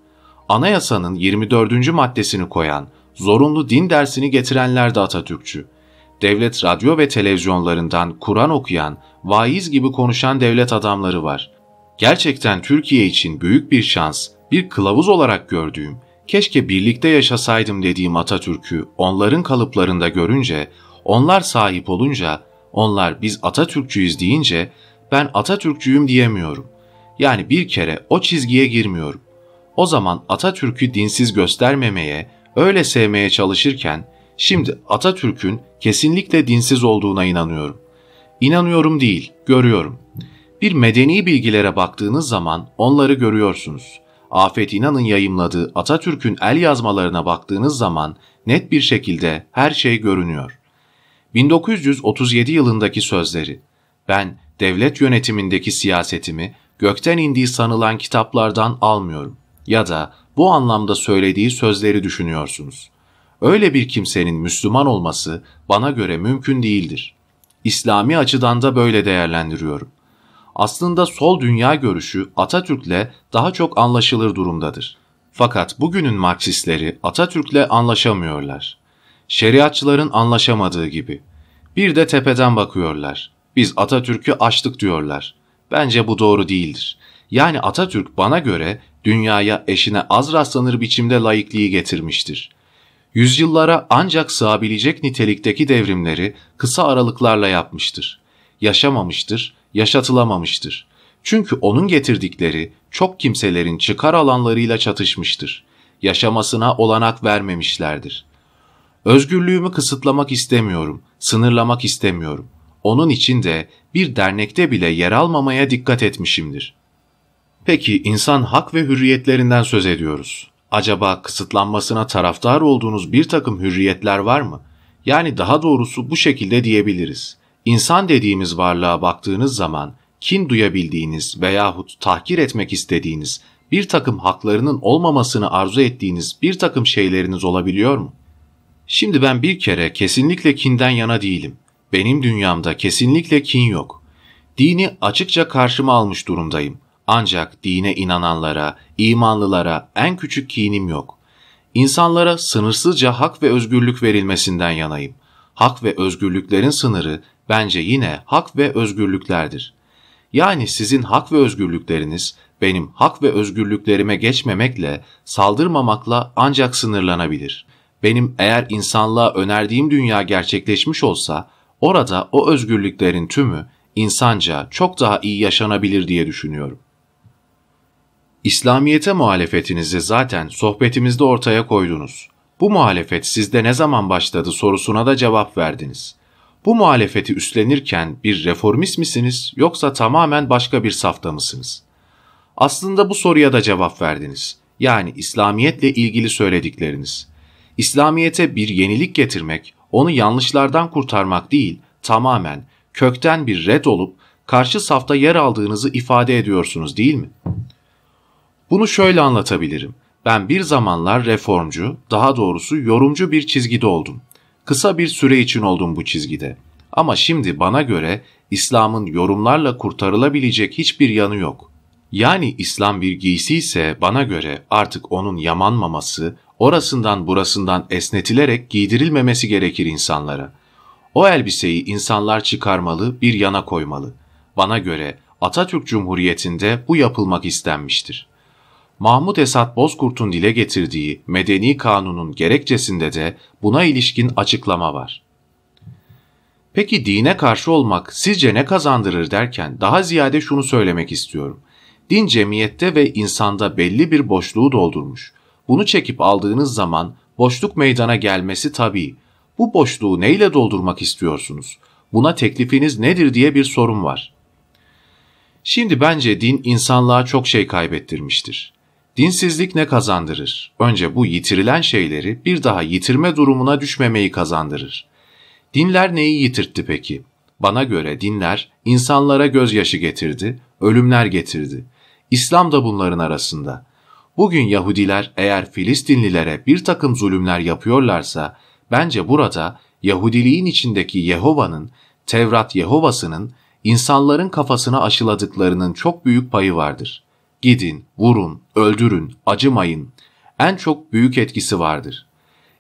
Anayasanın 24. maddesini koyan, zorunlu din dersini getirenler de Atatürkçü. Devlet radyo ve televizyonlarından Kur'an okuyan, vaiz gibi konuşan devlet adamları var. Gerçekten Türkiye için büyük bir şans, bir kılavuz olarak gördüğüm, keşke birlikte yaşasaydım dediğim Atatürk'ü onların kalıplarında görünce, onlar sahip olunca onlar biz Atatürkçüyüz deyince ben Atatürkçüyüm diyemiyorum. Yani bir kere o çizgiye girmiyorum. O zaman Atatürk'ü dinsiz göstermemeye, öyle sevmeye çalışırken şimdi Atatürk'ün kesinlikle dinsiz olduğuna inanıyorum. İnanıyorum değil, görüyorum. Bir medeni bilgilere baktığınız zaman onları görüyorsunuz. Afet İnan'ın yayımladığı Atatürk'ün el yazmalarına baktığınız zaman net bir şekilde her şey görünüyor. 1937 yılındaki sözleri, ben devlet yönetimindeki siyasetimi gökten indiği sanılan kitaplardan almıyorum ya da bu anlamda söylediği sözleri düşünüyorsunuz. Öyle bir kimsenin Müslüman olması bana göre mümkün değildir. İslami açıdan da böyle değerlendiriyorum. Aslında sol dünya görüşü Atatürk'le daha çok anlaşılır durumdadır. Fakat bugünün Marksistleri Atatürk'le anlaşamıyorlar.'' Şeriatçıların anlaşamadığı gibi. Bir de tepeden bakıyorlar. Biz Atatürk'ü açtık diyorlar. Bence bu doğru değildir. Yani Atatürk bana göre dünyaya eşine az rastlanır biçimde laikliği getirmiştir. Yüzyıllara ancak sığabilecek nitelikteki devrimleri kısa aralıklarla yapmıştır. Yaşamamıştır, yaşatılamamıştır. Çünkü onun getirdikleri çok kimselerin çıkar alanlarıyla çatışmıştır. Yaşamasına olanak vermemişlerdir. Özgürlüğümü kısıtlamak istemiyorum, sınırlamak istemiyorum. Onun için de bir dernekte bile yer almamaya dikkat etmişimdir. Peki insan hak ve hürriyetlerinden söz ediyoruz. Acaba kısıtlanmasına taraftar olduğunuz bir takım hürriyetler var mı? Yani daha doğrusu bu şekilde diyebiliriz. İnsan dediğimiz varlığa baktığınız zaman kin duyabildiğiniz veyahut tahkir etmek istediğiniz bir takım haklarının olmamasını arzu ettiğiniz bir takım şeyleriniz olabiliyor mu? Şimdi ben bir kere kesinlikle kinden yana değilim. Benim dünyamda kesinlikle kin yok. Dini açıkça karşıma almış durumdayım. Ancak dine inananlara, imanlılara en küçük kinim yok. İnsanlara sınırsızca hak ve özgürlük verilmesinden yanayım. Hak ve özgürlüklerin sınırı bence yine hak ve özgürlüklerdir. Yani sizin hak ve özgürlükleriniz benim hak ve özgürlüklerime geçmemekle, saldırmamakla ancak sınırlanabilir benim eğer insanlığa önerdiğim dünya gerçekleşmiş olsa, orada o özgürlüklerin tümü insanca çok daha iyi yaşanabilir diye düşünüyorum. İslamiyete muhalefetinizi zaten sohbetimizde ortaya koydunuz. Bu muhalefet sizde ne zaman başladı sorusuna da cevap verdiniz. Bu muhalefeti üstlenirken bir reformist misiniz yoksa tamamen başka bir safta mısınız? Aslında bu soruya da cevap verdiniz. Yani İslamiyetle ilgili söyledikleriniz. İslamiyete bir yenilik getirmek, onu yanlışlardan kurtarmak değil, tamamen kökten bir red olup karşı safta yer aldığınızı ifade ediyorsunuz değil mi? Bunu şöyle anlatabilirim. Ben bir zamanlar reformcu, daha doğrusu yorumcu bir çizgide oldum. Kısa bir süre için oldum bu çizgide. Ama şimdi bana göre İslam'ın yorumlarla kurtarılabilecek hiçbir yanı yok. Yani İslam bir giysi ise bana göre artık onun yamanmaması, orasından burasından esnetilerek giydirilmemesi gerekir insanlara. O elbiseyi insanlar çıkarmalı, bir yana koymalı. Bana göre Atatürk Cumhuriyeti'nde bu yapılmak istenmiştir. Mahmut Esat Bozkurt'un dile getirdiği medeni kanunun gerekçesinde de buna ilişkin açıklama var. Peki dine karşı olmak sizce ne kazandırır derken daha ziyade şunu söylemek istiyorum. Din cemiyette ve insanda belli bir boşluğu doldurmuş.'' Bunu çekip aldığınız zaman boşluk meydana gelmesi tabii. Bu boşluğu neyle doldurmak istiyorsunuz? Buna teklifiniz nedir diye bir sorum var. Şimdi bence din insanlığa çok şey kaybettirmiştir. Dinsizlik ne kazandırır? Önce bu yitirilen şeyleri bir daha yitirme durumuna düşmemeyi kazandırır. Dinler neyi yitirtti peki? Bana göre dinler insanlara gözyaşı getirdi, ölümler getirdi. İslam da bunların arasında. Bugün Yahudiler eğer Filistinlilere bir takım zulümler yapıyorlarsa bence burada Yahudiliğin içindeki Yehova'nın, Tevrat Yehova'sının insanların kafasına aşıladıklarının çok büyük payı vardır. Gidin, vurun, öldürün, acımayın. En çok büyük etkisi vardır.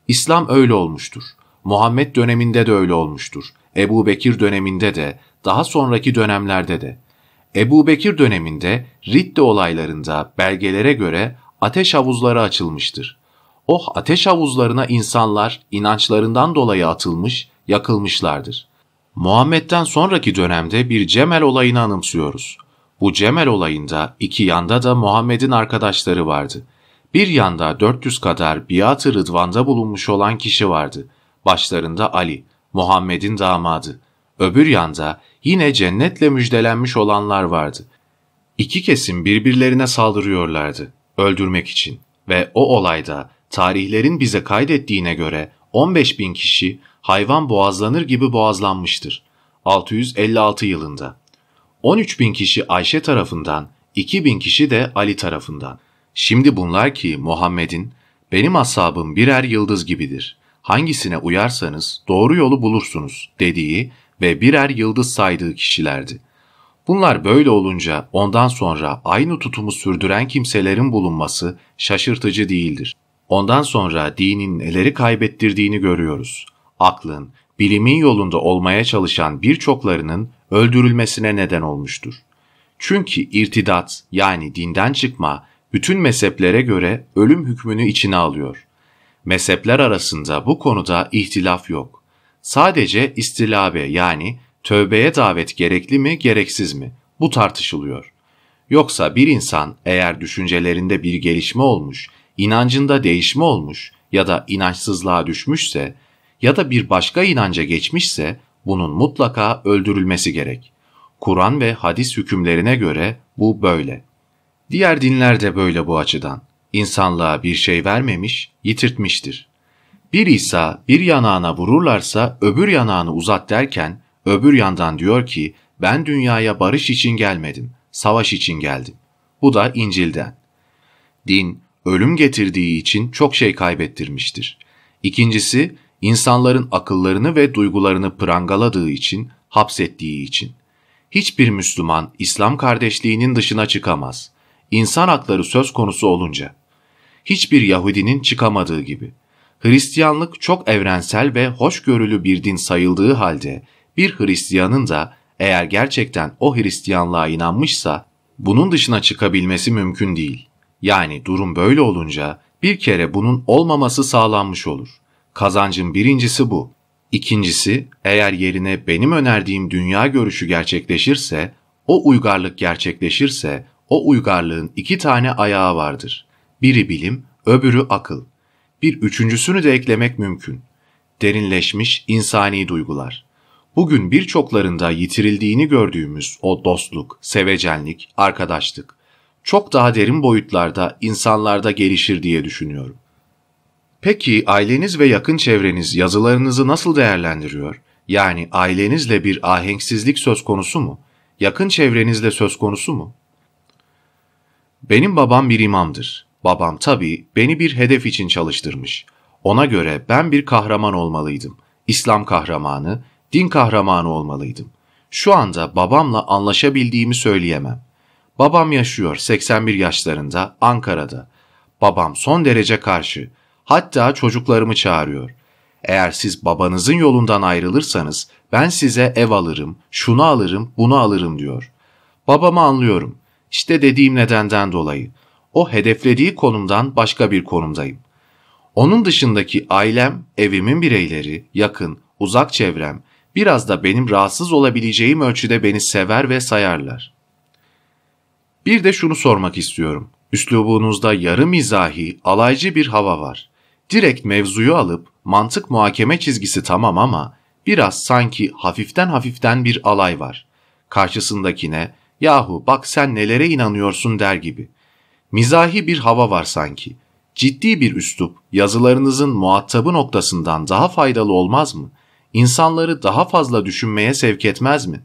İslam öyle olmuştur. Muhammed döneminde de öyle olmuştur. Ebu Bekir döneminde de, daha sonraki dönemlerde de. Ebu Bekir döneminde Ridde olaylarında belgelere göre ateş havuzları açılmıştır. Oh ateş havuzlarına insanlar inançlarından dolayı atılmış, yakılmışlardır. Muhammed'den sonraki dönemde bir Cemel olayını anımsıyoruz. Bu Cemel olayında iki yanda da Muhammed'in arkadaşları vardı. Bir yanda 400 kadar biat-ı rıdvanda bulunmuş olan kişi vardı. Başlarında Ali, Muhammed'in damadı. Öbür yanda yine cennetle müjdelenmiş olanlar vardı. İki kesim birbirlerine saldırıyorlardı öldürmek için ve o olayda tarihlerin bize kaydettiğine göre 15 bin kişi hayvan boğazlanır gibi boğazlanmıştır 656 yılında. 13 bin kişi Ayşe tarafından, 2 bin kişi de Ali tarafından. Şimdi bunlar ki Muhammed'in, benim ashabım birer yıldız gibidir. Hangisine uyarsanız doğru yolu bulursunuz dediği ve birer yıldız saydığı kişilerdi.'' Bunlar böyle olunca ondan sonra aynı tutumu sürdüren kimselerin bulunması şaşırtıcı değildir. Ondan sonra dinin neleri kaybettirdiğini görüyoruz. Aklın, bilimin yolunda olmaya çalışan birçoklarının öldürülmesine neden olmuştur. Çünkü irtidat yani dinden çıkma bütün mezheplere göre ölüm hükmünü içine alıyor. Mezhepler arasında bu konuda ihtilaf yok. Sadece istilabe yani tövbeye davet gerekli mi, gereksiz mi? Bu tartışılıyor. Yoksa bir insan eğer düşüncelerinde bir gelişme olmuş, inancında değişme olmuş ya da inançsızlığa düşmüşse ya da bir başka inanca geçmişse bunun mutlaka öldürülmesi gerek. Kur'an ve hadis hükümlerine göre bu böyle. Diğer dinler de böyle bu açıdan. İnsanlığa bir şey vermemiş, yitirtmiştir. Bir İsa bir yanağına vururlarsa öbür yanağını uzat derken Öbür yandan diyor ki ben dünyaya barış için gelmedim, savaş için geldim. Bu da İncil'den. Din ölüm getirdiği için çok şey kaybettirmiştir. İkincisi insanların akıllarını ve duygularını prangaladığı için, hapsettiği için. Hiçbir Müslüman İslam kardeşliğinin dışına çıkamaz. İnsan hakları söz konusu olunca. Hiçbir Yahudinin çıkamadığı gibi. Hristiyanlık çok evrensel ve hoşgörülü bir din sayıldığı halde bir Hristiyanın da eğer gerçekten o Hristiyanlığa inanmışsa bunun dışına çıkabilmesi mümkün değil. Yani durum böyle olunca bir kere bunun olmaması sağlanmış olur. Kazancın birincisi bu. İkincisi, eğer yerine benim önerdiğim dünya görüşü gerçekleşirse, o uygarlık gerçekleşirse, o uygarlığın iki tane ayağı vardır. Biri bilim, öbürü akıl. Bir üçüncüsünü de eklemek mümkün. Derinleşmiş insani duygular bugün birçoklarında yitirildiğini gördüğümüz o dostluk, sevecenlik, arkadaşlık çok daha derin boyutlarda insanlarda gelişir diye düşünüyorum. Peki aileniz ve yakın çevreniz yazılarınızı nasıl değerlendiriyor? Yani ailenizle bir ahenksizlik söz konusu mu? Yakın çevrenizle söz konusu mu? Benim babam bir imamdır. Babam tabii beni bir hedef için çalıştırmış. Ona göre ben bir kahraman olmalıydım. İslam kahramanı, din kahramanı olmalıydım. Şu anda babamla anlaşabildiğimi söyleyemem. Babam yaşıyor 81 yaşlarında Ankara'da. Babam son derece karşı. Hatta çocuklarımı çağırıyor. Eğer siz babanızın yolundan ayrılırsanız ben size ev alırım, şunu alırım, bunu alırım diyor. Babamı anlıyorum. İşte dediğim nedenden dolayı. O hedeflediği konumdan başka bir konumdayım. Onun dışındaki ailem, evimin bireyleri, yakın, uzak çevrem, biraz da benim rahatsız olabileceğim ölçüde beni sever ve sayarlar. Bir de şunu sormak istiyorum. Üslubunuzda yarı mizahi, alaycı bir hava var. Direkt mevzuyu alıp mantık muhakeme çizgisi tamam ama biraz sanki hafiften hafiften bir alay var. Karşısındakine yahu bak sen nelere inanıyorsun der gibi. Mizahi bir hava var sanki. Ciddi bir üslup yazılarınızın muhatabı noktasından daha faydalı olmaz mı?'' insanları daha fazla düşünmeye sevk etmez mi?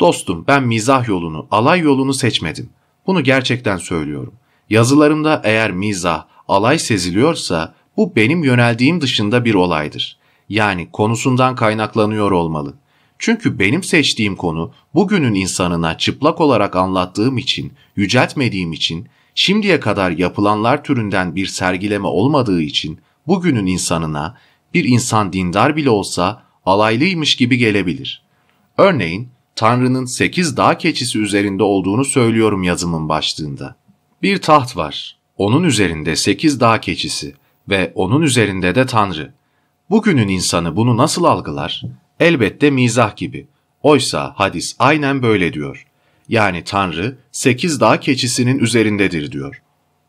Dostum ben mizah yolunu, alay yolunu seçmedim. Bunu gerçekten söylüyorum. Yazılarımda eğer mizah, alay seziliyorsa bu benim yöneldiğim dışında bir olaydır. Yani konusundan kaynaklanıyor olmalı. Çünkü benim seçtiğim konu bugünün insanına çıplak olarak anlattığım için, yüceltmediğim için, şimdiye kadar yapılanlar türünden bir sergileme olmadığı için bugünün insanına bir insan dindar bile olsa alaylıymış gibi gelebilir. Örneğin Tanrı'nın sekiz dağ keçisi üzerinde olduğunu söylüyorum yazımın başlığında. Bir taht var. Onun üzerinde sekiz dağ keçisi ve onun üzerinde de Tanrı. Bugünün insanı bunu nasıl algılar? Elbette mizah gibi. Oysa hadis aynen böyle diyor. Yani Tanrı sekiz dağ keçisinin üzerindedir diyor.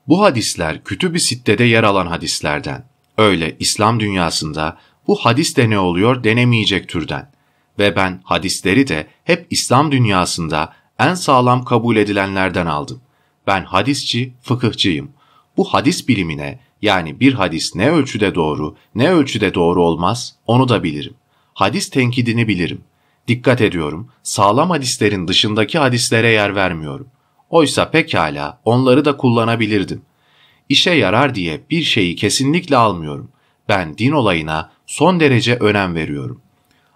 Bu hadisler kütüb-i sittede yer alan hadislerden. Öyle İslam dünyasında bu hadis de ne oluyor denemeyecek türden. Ve ben hadisleri de hep İslam dünyasında en sağlam kabul edilenlerden aldım. Ben hadisçi, fıkıhçıyım. Bu hadis bilimine yani bir hadis ne ölçüde doğru, ne ölçüde doğru olmaz onu da bilirim. Hadis tenkidini bilirim. Dikkat ediyorum, sağlam hadislerin dışındaki hadislere yer vermiyorum. Oysa pekala onları da kullanabilirdim işe yarar diye bir şeyi kesinlikle almıyorum. Ben din olayına son derece önem veriyorum.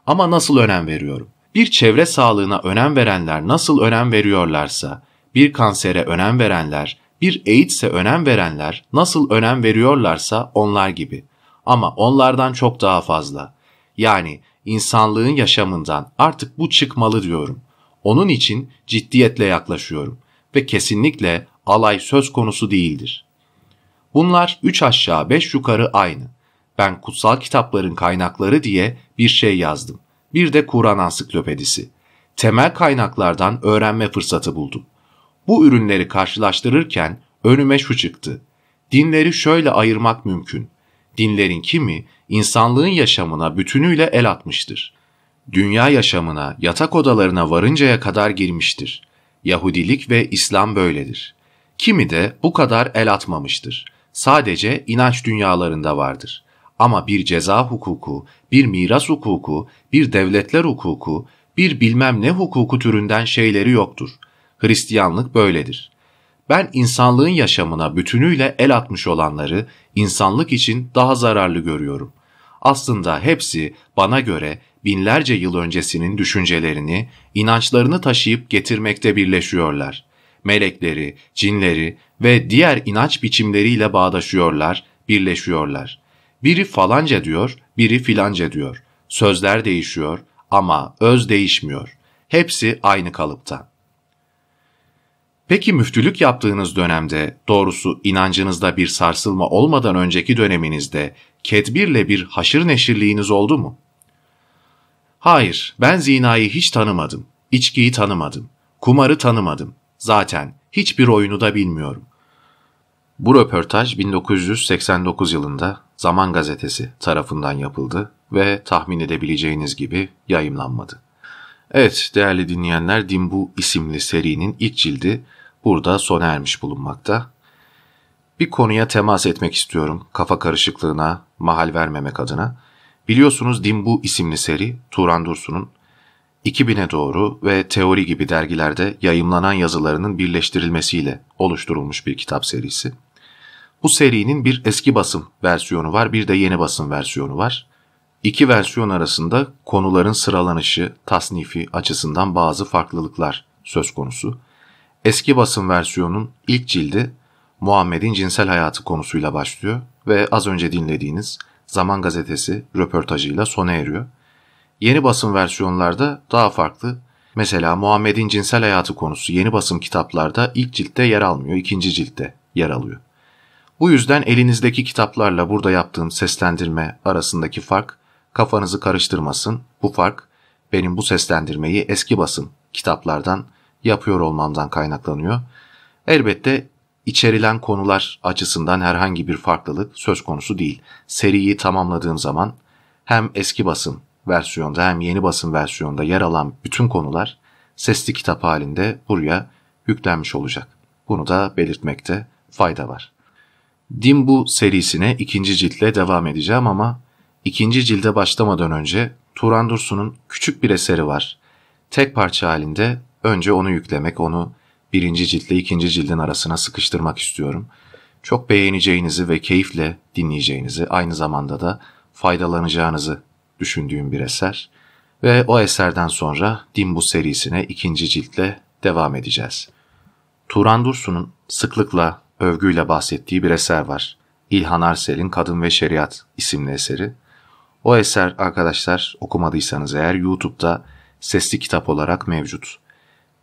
Ama nasıl önem veriyorum? Bir çevre sağlığına önem verenler nasıl önem veriyorlarsa, bir kansere önem verenler, bir AIDS'e önem verenler nasıl önem veriyorlarsa onlar gibi. Ama onlardan çok daha fazla. Yani insanlığın yaşamından artık bu çıkmalı diyorum. Onun için ciddiyetle yaklaşıyorum ve kesinlikle alay söz konusu değildir. Bunlar üç aşağı beş yukarı aynı. Ben kutsal kitapların kaynakları diye bir şey yazdım. Bir de Kur'an ansiklopedisi. Temel kaynaklardan öğrenme fırsatı buldum. Bu ürünleri karşılaştırırken önüme şu çıktı. Dinleri şöyle ayırmak mümkün. Dinlerin kimi insanlığın yaşamına bütünüyle el atmıştır. Dünya yaşamına, yatak odalarına varıncaya kadar girmiştir. Yahudilik ve İslam böyledir. Kimi de bu kadar el atmamıştır sadece inanç dünyalarında vardır. Ama bir ceza hukuku, bir miras hukuku, bir devletler hukuku, bir bilmem ne hukuku türünden şeyleri yoktur. Hristiyanlık böyledir. Ben insanlığın yaşamına bütünüyle el atmış olanları insanlık için daha zararlı görüyorum. Aslında hepsi bana göre binlerce yıl öncesinin düşüncelerini, inançlarını taşıyıp getirmekte birleşiyorlar. Melekleri, cinleri, ve diğer inanç biçimleriyle bağdaşıyorlar, birleşiyorlar. Biri falanca diyor, biri filanca diyor. Sözler değişiyor ama öz değişmiyor. Hepsi aynı kalıpta. Peki müftülük yaptığınız dönemde, doğrusu inancınızda bir sarsılma olmadan önceki döneminizde ketbirle bir haşır neşirliğiniz oldu mu? Hayır, ben zinayı hiç tanımadım, içkiyi tanımadım, kumarı tanımadım. Zaten hiçbir oyunu da bilmiyorum. Bu röportaj 1989 yılında Zaman Gazetesi tarafından yapıldı ve tahmin edebileceğiniz gibi yayımlanmadı. Evet değerli dinleyenler Dimbu isimli serinin ilk cildi burada sona ermiş bulunmakta. Bir konuya temas etmek istiyorum kafa karışıklığına mahal vermemek adına. Biliyorsunuz Dimbu isimli seri Turan Dursun'un 2000'e doğru ve Teori gibi dergilerde yayımlanan yazılarının birleştirilmesiyle oluşturulmuş bir kitap serisi. Bu serinin bir eski basım versiyonu var, bir de yeni basım versiyonu var. İki versiyon arasında konuların sıralanışı, tasnifi açısından bazı farklılıklar söz konusu. Eski basım versiyonun ilk cildi Muhammed'in cinsel hayatı konusuyla başlıyor ve az önce dinlediğiniz Zaman Gazetesi röportajıyla sona eriyor. Yeni basım versiyonlarda daha farklı. Mesela Muhammed'in cinsel hayatı konusu yeni basım kitaplarda ilk ciltte yer almıyor, ikinci ciltte yer alıyor. Bu yüzden elinizdeki kitaplarla burada yaptığım seslendirme arasındaki fark kafanızı karıştırmasın. Bu fark benim bu seslendirmeyi eski basım kitaplardan yapıyor olmamdan kaynaklanıyor. Elbette içerilen konular açısından herhangi bir farklılık söz konusu değil. Seriyi tamamladığım zaman hem eski basım versiyonda hem yeni basım versiyonda yer alan bütün konular sesli kitap halinde buraya yüklenmiş olacak. Bunu da belirtmekte fayda var. Dimbu serisine ikinci ciltle devam edeceğim ama ikinci cilde başlamadan önce Turan Dursun'un küçük bir eseri var. Tek parça halinde önce onu yüklemek, onu birinci ciltle ikinci cildin arasına sıkıştırmak istiyorum. Çok beğeneceğinizi ve keyifle dinleyeceğinizi, aynı zamanda da faydalanacağınızı düşündüğüm bir eser ve o eserden sonra Dimbu serisine ikinci ciltle devam edeceğiz. Turan Dursun'un sıklıkla, övgüyle bahsettiği bir eser var. İlhan Arsel'in Kadın ve Şeriat isimli eseri. O eser arkadaşlar okumadıysanız eğer YouTube'da sesli kitap olarak mevcut.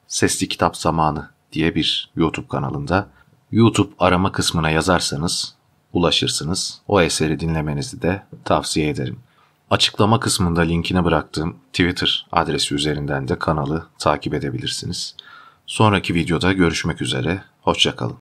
Sesli Kitap Zamanı diye bir YouTube kanalında. YouTube arama kısmına yazarsanız ulaşırsınız. O eseri dinlemenizi de tavsiye ederim. Açıklama kısmında linkine bıraktığım Twitter adresi üzerinden de kanalı takip edebilirsiniz. Sonraki videoda görüşmek üzere, hoşçakalın.